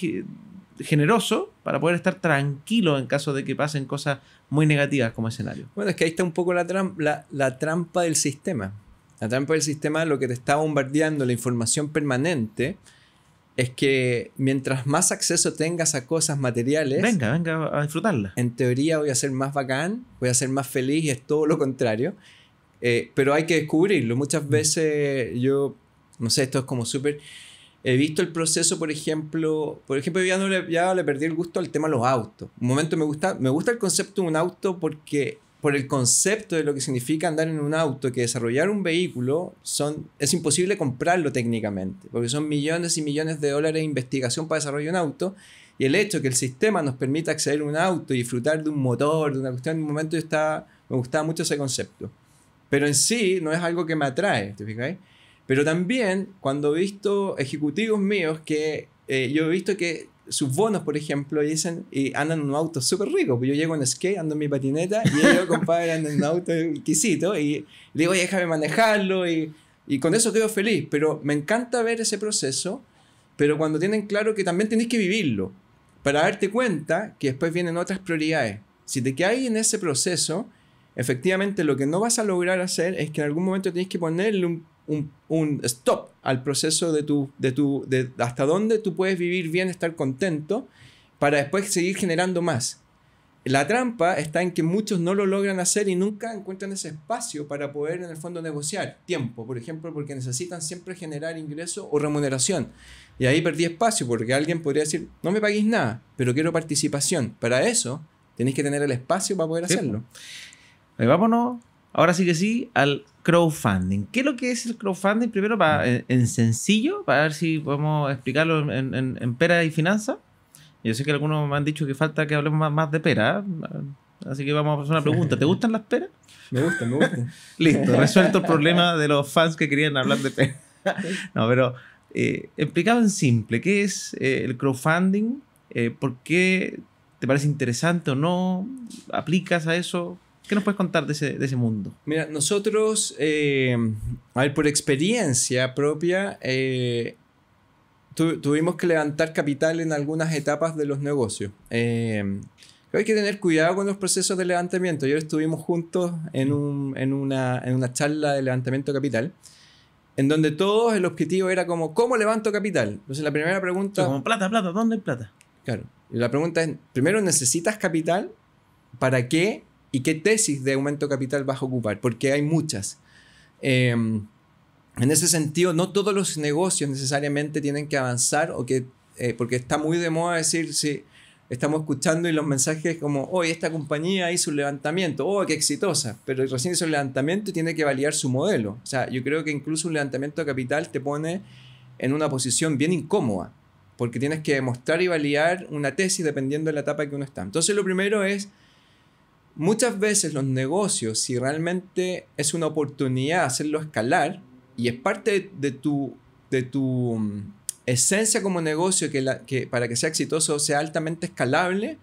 generoso para poder estar tranquilo en caso de que pasen cosas muy negativas como escenario. Bueno, es que ahí está un poco la, la trampa del sistema. La trampa del sistema lo que te está bombardeando, la información permanente, es que mientras más acceso tengas a cosas materiales. Venga, venga a disfrutarla. En teoría voy a ser más bacán, voy a ser más feliz y es todo lo contrario. Eh, pero hay que descubrirlo. Muchas mm. veces yo, no sé, esto es como súper. He visto el proceso, por ejemplo, por ejemplo, ya, no le, ya le perdí el gusto al tema de los autos. Un momento me gusta, me gusta el concepto de un auto porque por el concepto de lo que significa andar en un auto, que desarrollar un vehículo, son, es imposible comprarlo técnicamente, porque son millones y millones de dólares de investigación para desarrollar un auto, y el hecho que el sistema nos permita acceder a un auto y disfrutar de un motor, de una cuestión, en un momento está, me gustaba mucho ese concepto. Pero en sí no es algo que me atrae, ¿te Pero también cuando he visto ejecutivos míos que eh, yo he visto que sus bonos, por ejemplo, dicen, y andan en un auto súper rico. Pues yo llego en skate, ando en mi patineta, y ellos, compadre, andan en un auto exquisito, y digo, déjame manejarlo, y, con eso quedo feliz. Pero me encanta ver ese proceso, pero cuando tienen claro que también tenés que vivirlo, para darte cuenta que después vienen otras prioridades. Si te quedas en ese proceso, efectivamente lo que no vas a lograr hacer es que en algún momento tenés que ponerle un stop al proceso de tu, de tu, de hasta dónde tú puedes vivir bien, estar contento, para después seguir generando más. La trampa está en que muchos no lo logran hacer y nunca encuentran ese espacio para poder en el fondo negociar tiempo, por ejemplo, porque necesitan siempre generar ingreso o remuneración. Y ahí perdí espacio porque alguien podría decir, no me paguéis nada, pero quiero participación. Para eso tenéis que tener el espacio para poder hacerlo. vamos vámonos, ahora sí que sí, al crowdfunding. ¿Qué es lo que es el crowdfunding? Primero, mm. eh, en, sencillo, para ver si podemos explicarlo en, pera y finanza. Yo sé que algunos me han dicho que falta que hablemos más, de pera. ¿eh? Así que vamos a hacer una pregunta. ¿Te gustan las peras? Me gustan, me gustan. Listo, resuelto el problema de los fans que querían hablar de pera. no, pero eh, explicado en simple, ¿qué es el crowdfunding? ¿Por qué te parece interesante o no? ¿Aplicas a eso? ¿Qué nos puedes contar de ese, mundo? Mira, nosotros, eh, a ver, por experiencia propia, eh, tuvimos que levantar capital en algunas etapas de los negocios. Eh, hay que tener cuidado con los procesos de levantamiento. Ayer estuvimos juntos en, mm. una, charla de levantamiento capital, en donde todos el objetivo era como, ¿cómo levanto capital? Entonces la primera pregunta... Como plata, plata, ¿dónde hay plata? Claro. la pregunta es, primero, ¿necesitas capital? ¿Para qué? y qué tesis de aumento capital vas a ocupar, porque hay muchas. Em, en ese sentido, no todos los negocios necesariamente tienen que avanzar o que, eh, porque está muy de moda decir si estamos escuchando y los mensajes como, hoy esta compañía hizo un levantamiento, oh, qué exitosa, pero recién hizo un levantamiento y tiene que validar su modelo. O sea, yo creo que incluso un levantamiento de capital te pone en una posición bien incómoda, porque tienes que demostrar y validar una tesis dependiendo de la etapa que uno está. Entonces, lo primero es Muchas veces los negocios, si realmente es una oportunidad hacerlo escalar y es parte de tu, de tu mm, esencia como negocio que, para que sea exitoso o sea altamente escalable,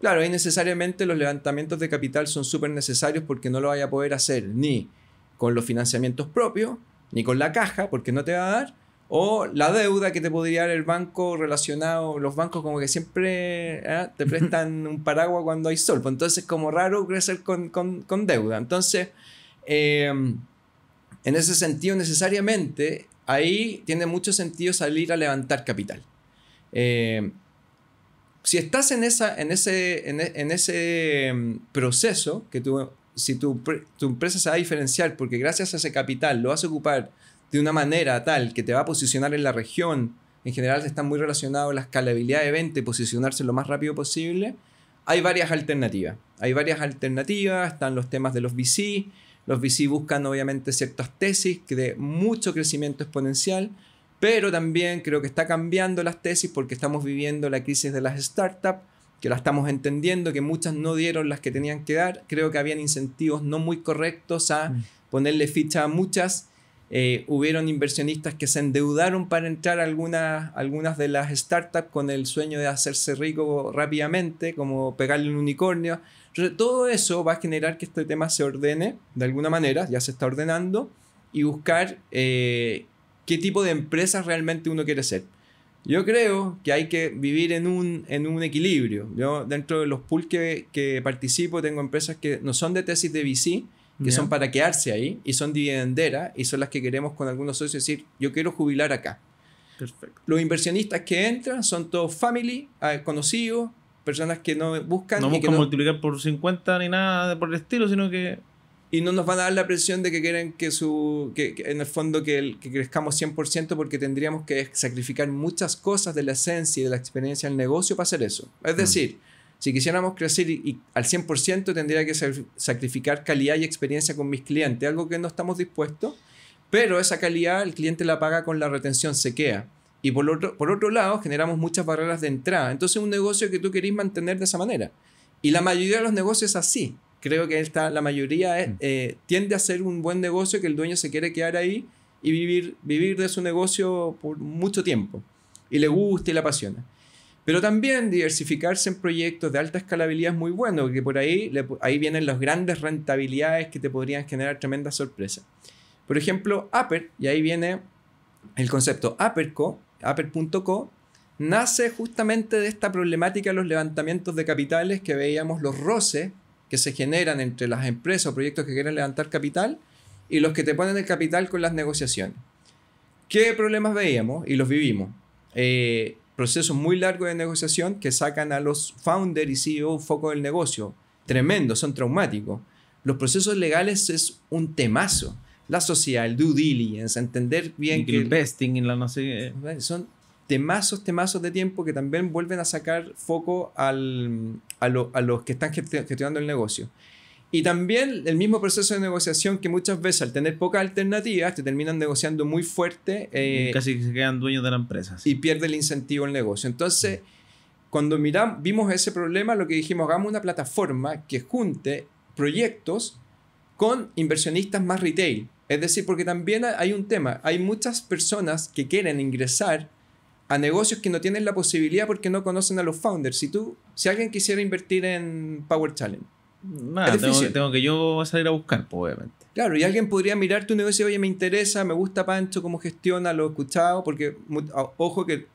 claro, ahí necesariamente los levantamientos de capital son súper necesarios porque no lo vaya a poder hacer ni con los financiamientos propios, ni con la caja, porque no te va a dar, o la deuda que te podría dar el banco relacionado, los bancos como que siempre ¿ah? te prestan un paraguas cuando hay sol. Pues entonces es como raro crecer con, deuda. Entonces, em, en ese sentido, necesariamente, ahí tiene mucho sentido salir a levantar capital. Em, si estás en, esa, en, ese, en, ese em, proceso, que tú, si tu, tu empresa se va a diferenciar porque gracias a ese capital lo vas a ocupar de una manera tal que te va a posicionar en la región, en general está muy relacionado la escalabilidad de venta y posicionarse lo más rápido posible, hay varias alternativas. Hay varias alternativas, están los temas de los VC, los VC buscan obviamente ciertas tesis que de mucho crecimiento exponencial, pero también creo que está cambiando las tesis porque estamos viviendo la crisis de las startups, que la estamos entendiendo, que muchas no dieron las que tenían que dar, creo que habían incentivos no muy correctos a mm. ponerle ficha a muchas eh, hubieron inversionistas que se endeudaron para entrar a algunas, algunas de las startups con el sueño de hacerse rico rápidamente, como pegarle un unicornio. todo eso va a generar que este tema se ordene de alguna manera, ya se está ordenando, y buscar eh, qué tipo de empresas realmente uno quiere ser. Yo creo que hay que vivir en un, en un equilibrio. Yo dentro de los pools que, que participo tengo empresas que no son de tesis de VC, que son para quedarse ahí y son dividenderas y son las que queremos con algunos socios decir, yo quiero jubilar acá. Perfecto. Los inversionistas que entran son todos family, ah, conocidos, personas que no buscan... No buscan multiplicar por 50 ni nada por el estilo, sino que... Y no nos van a dar la presión de que quieren que su... Que, en el fondo que, que crezcamos 100% porque tendríamos que sacrificar muchas cosas de la esencia y de la experiencia del negocio para hacer eso. Es mm. decir... Si quisiéramos crecer al 100% tendría que sacrificar calidad y experiencia con mis clientes, algo que no estamos dispuestos, pero esa calidad el cliente la paga con la retención se queda. Y por otro, lado, generamos muchas barreras de entrada. Entonces, un negocio que tú querís mantener de esa manera. Y la mayoría de los negocios es así. Creo que la mayoría eh, mm. eh, tiende a ser un buen negocio que el dueño se quiere quedar ahí y vivir de su negocio por mucho tiempo. Y le gusta y le apasiona. Pero también diversificarse en proyectos de alta escalabilidad es muy bueno, porque por ahí, ahí vienen las grandes rentabilidades que te podrían generar tremendas sorpresas. Por ejemplo, Aper, y ahí viene el concepto Aperco, Aper.co, nace justamente de esta problemática de los levantamientos de capitales que veíamos, los roces que se generan entre las empresas o proyectos que quieren levantar capital y los que te ponen el capital con las negociaciones. ¿Qué problemas veíamos y los vivimos? Eh, procesos muy largos de negociación que sacan a los founder y CEO foco del negocio. Tremendo, son traumáticos. Los procesos legales es un temazo. La sociedad, el due diligence, entender bien que que... Investing en la no Son temazos, temazos de tiempo que también vuelven a sacar foco a, a los que están gestionando el negocio. Y también el mismo proceso de negociación que muchas veces al tener pocas alternativas te terminan negociando muy fuerte. Eh, Casi que se quedan dueños de la empresa. Y pierde el incentivo al negocio. Entonces, cuando vimos ese problema, lo que dijimos, hagamos una plataforma que junte proyectos con inversionistas más retail. Es decir, porque también hay un tema, hay muchas personas que quieren ingresar a negocios que no tienen la posibilidad porque no conocen a los founders. Si tú, si alguien quisiera invertir en Power Challenge, Nada, tengo, que yo salir a buscar, pues, obviamente. Claro, y alguien podría mirar tu negocio, oye, me interesa, me gusta Pancho, cómo gestiona, lo he escuchado, porque, ojo que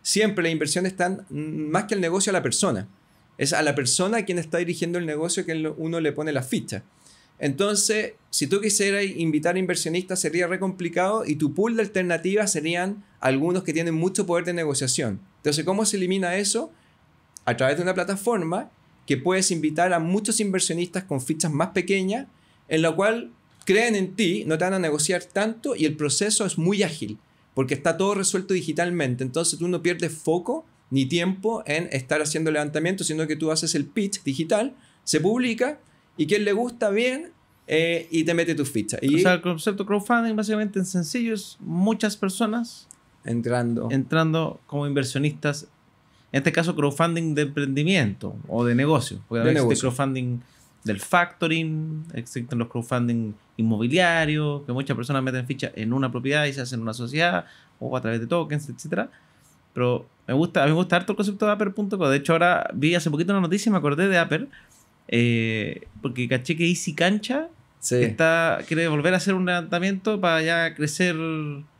siempre las inversiones están más que el negocio a la persona. Es a la persona quien está dirigiendo el negocio que uno le pone la ficha. Entonces, si tú quisieras invitar a inversionistas sería re complicado y tu pool de alternativas serían algunos que tienen mucho poder de negociación. Entonces, ¿cómo se elimina eso? A través de una plataforma que puedes invitar a muchos inversionistas con fichas más pequeñas, en la cual creen en ti, no te van a negociar tanto y el proceso es muy ágil, porque está todo resuelto digitalmente. Entonces tú no pierdes foco ni tiempo en estar haciendo levantamiento, sino que tú haces el pitch digital, se publica y quien le gusta bien eh, y te mete tus fichas. Y o sea, el concepto crowdfunding básicamente en sencillos muchas personas entrando entrando como inversionistas en este caso crowdfunding de emprendimiento o de negocio. Porque a veces crowdfunding del factoring, existen los crowdfunding inmobiliarios, que muchas personas meten ficha en una propiedad y se hacen una sociedad o a través de tokens, etcétera. Pero me gusta, a mí me gusta harto el concepto de Aper.co. De hecho, ahora vi hace poquito una noticia y me acordé de Aper, eh, porque caché que Easy Cancha está, quiere volver a hacer un levantamiento para ya crecer.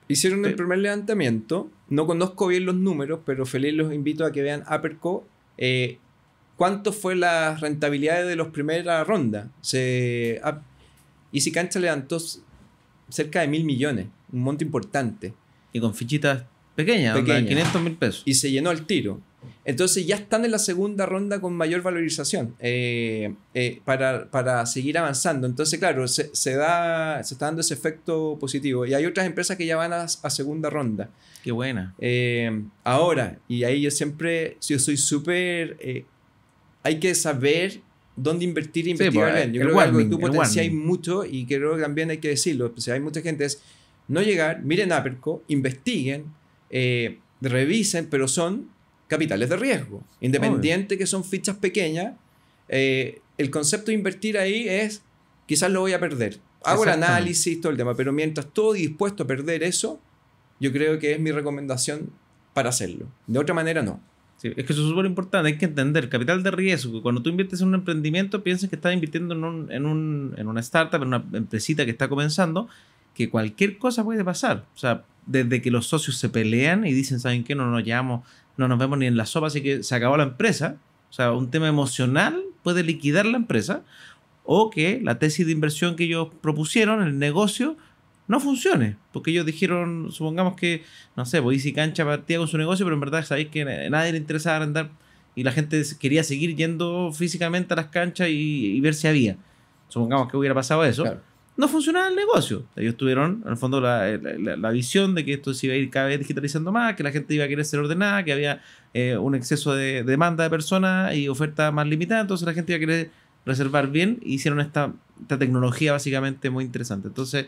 Hicieron el primer levantamiento no conozco bien los números, pero feliz los invito a que vean Aperco. Eh, ¿Cuánto fue la rentabilidad de los primeras rondas? y si Cancha levantó cerca de mil millones, un monto importante. Y con fichitas pequeñas, pequeñas. 500 mil pesos. Y se llenó el tiro. Entonces ya están en la segunda ronda con mayor valorización eh, eh, para, seguir avanzando. Entonces, claro, se, da, se está dando ese efecto positivo. Y hay otras empresas que ya van a, segunda ronda. Qué buena. Eh, ahora, y ahí yo siempre, si yo soy súper, hay que saber dónde invertir e investigar. Pues, yo creo que algo tu potencia mucho y creo que también hay que decirlo. Pues, hay mucha gente es no llegar, miren Aperco, investiguen, revisen, pero son capitales de riesgo. Independiente que son fichas pequeñas, eh, el concepto de invertir ahí es quizás lo voy a perder. Hago el análisis, todo el tema, pero mientras estoy dispuesto a perder eso, yo creo que es mi recomendación para hacerlo. De otra manera, no. es que eso es súper importante, hay que entender, capital de riesgo, cuando tú inviertes en un emprendimiento, piensas que estás invirtiendo en, un, en, un, en una startup, en una empresita que está comenzando, que cualquier cosa puede pasar. O sea, desde que los socios se pelean y dicen, ¿saben qué? No nos llevamos no nos vemos ni en la sopa, así que se acabó la empresa. O sea, un tema emocional puede liquidar la empresa o que la tesis de inversión que ellos propusieron, el negocio, no funcione. Porque ellos dijeron, supongamos que, no sé, pues si Cancha partía con su negocio, pero en verdad sabéis que nadie le interesaba andar y la gente quería seguir yendo físicamente a las canchas y, ver si había. Supongamos que hubiera pasado eso no funcionaba el negocio. Ellos tuvieron, en el fondo, la, la, visión de que esto se iba a ir cada vez digitalizando más, que la gente iba a querer ser ordenada, que había eh, un exceso de demanda de personas y oferta más limitada, entonces la gente iba a querer reservar bien hicieron esta, esta, tecnología básicamente muy interesante. Entonces,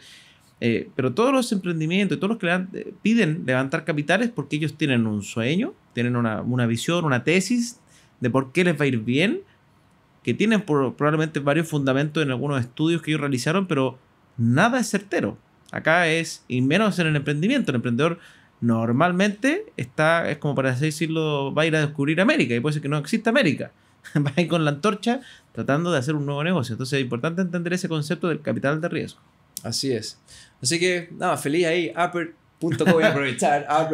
eh, pero todos los emprendimientos, todos los que eh, piden levantar capitales porque ellos tienen un sueño, tienen una, una visión, una tesis de por qué les va a ir bien que tienen probablemente varios fundamentos en algunos estudios que ellos realizaron, pero nada es certero. Acá es, y menos en el emprendimiento, el emprendedor normalmente está, es como para decirlo, va a ir a descubrir América y puede ser que no exista América. va a ir con la antorcha tratando de hacer un nuevo negocio. Entonces es importante entender ese concepto del capital de riesgo. Así es. Así que, nada, feliz ahí, Punto co, voy a aprovechar ah,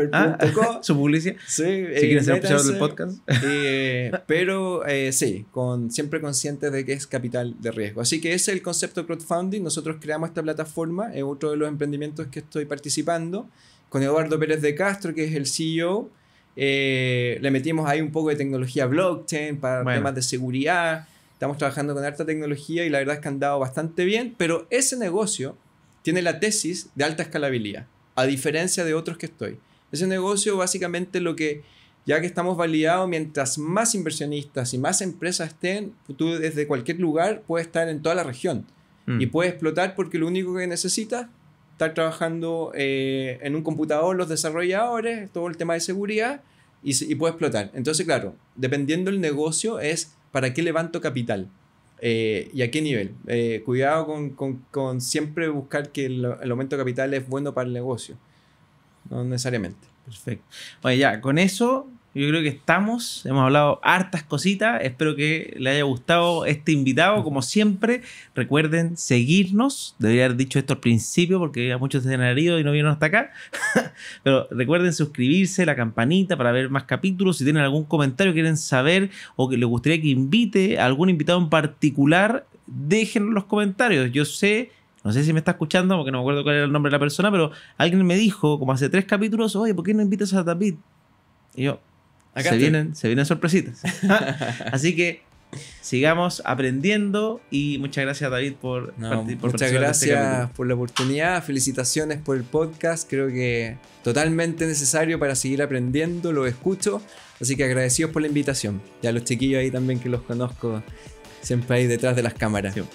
su publicidad. Sí, si quieren ser episodios eh, del podcast. Eh, pero eh, sí, con, siempre conscientes de que es capital de riesgo. Así que ese es el concepto de crowdfunding. Nosotros creamos esta plataforma, es otro de los emprendimientos que estoy participando, con Eduardo Pérez de Castro, que es el CEO. le metimos ahí un poco de tecnología blockchain para temas de seguridad. Estamos trabajando con alta tecnología y la verdad es que han dado bastante bien, pero ese negocio tiene la tesis de alta escalabilidad a diferencia de otros que estoy. Ese negocio básicamente lo que, ya que estamos validados, mientras más inversionistas y más empresas estén, tú desde cualquier lugar puedes estar en toda la región mm. y puedes explotar porque lo único que necesitas estar trabajando eh, en un computador los desarrolladores, todo el tema de seguridad y, y puede explotar. Entonces, claro, dependiendo del negocio es para qué levanto capital. Eh, ¿Y a qué nivel? Eh, cuidado con, siempre buscar que el, aumento de capital es bueno para el negocio, no necesariamente. Perfecto. Oye, ya, con eso yo creo que estamos, hemos hablado hartas cositas. Espero que le haya gustado este invitado. Como siempre, recuerden seguirnos. Debería haber dicho esto al principio porque había muchos se han herido y no vieron hasta acá. Pero recuerden suscribirse, la campanita para ver más capítulos. Si tienen algún comentario, quieren saber o que les gustaría que invite a algún invitado en particular, déjenlo en los comentarios. Yo sé no sé si me está escuchando porque no me acuerdo cuál era el nombre de la persona, pero alguien me dijo, como hace tres capítulos, oye, ¿por qué no invitas a David? Y yo, se, vienen, se sorpresitas. Así que sigamos aprendiendo y muchas gracias David por, muchas este gracias por la oportunidad felicitaciones por el podcast creo que totalmente necesario para seguir aprendiendo lo escucho así que agradecidos por la invitación y a los chiquillos ahí también que los conozco siempre ahí detrás de las cámaras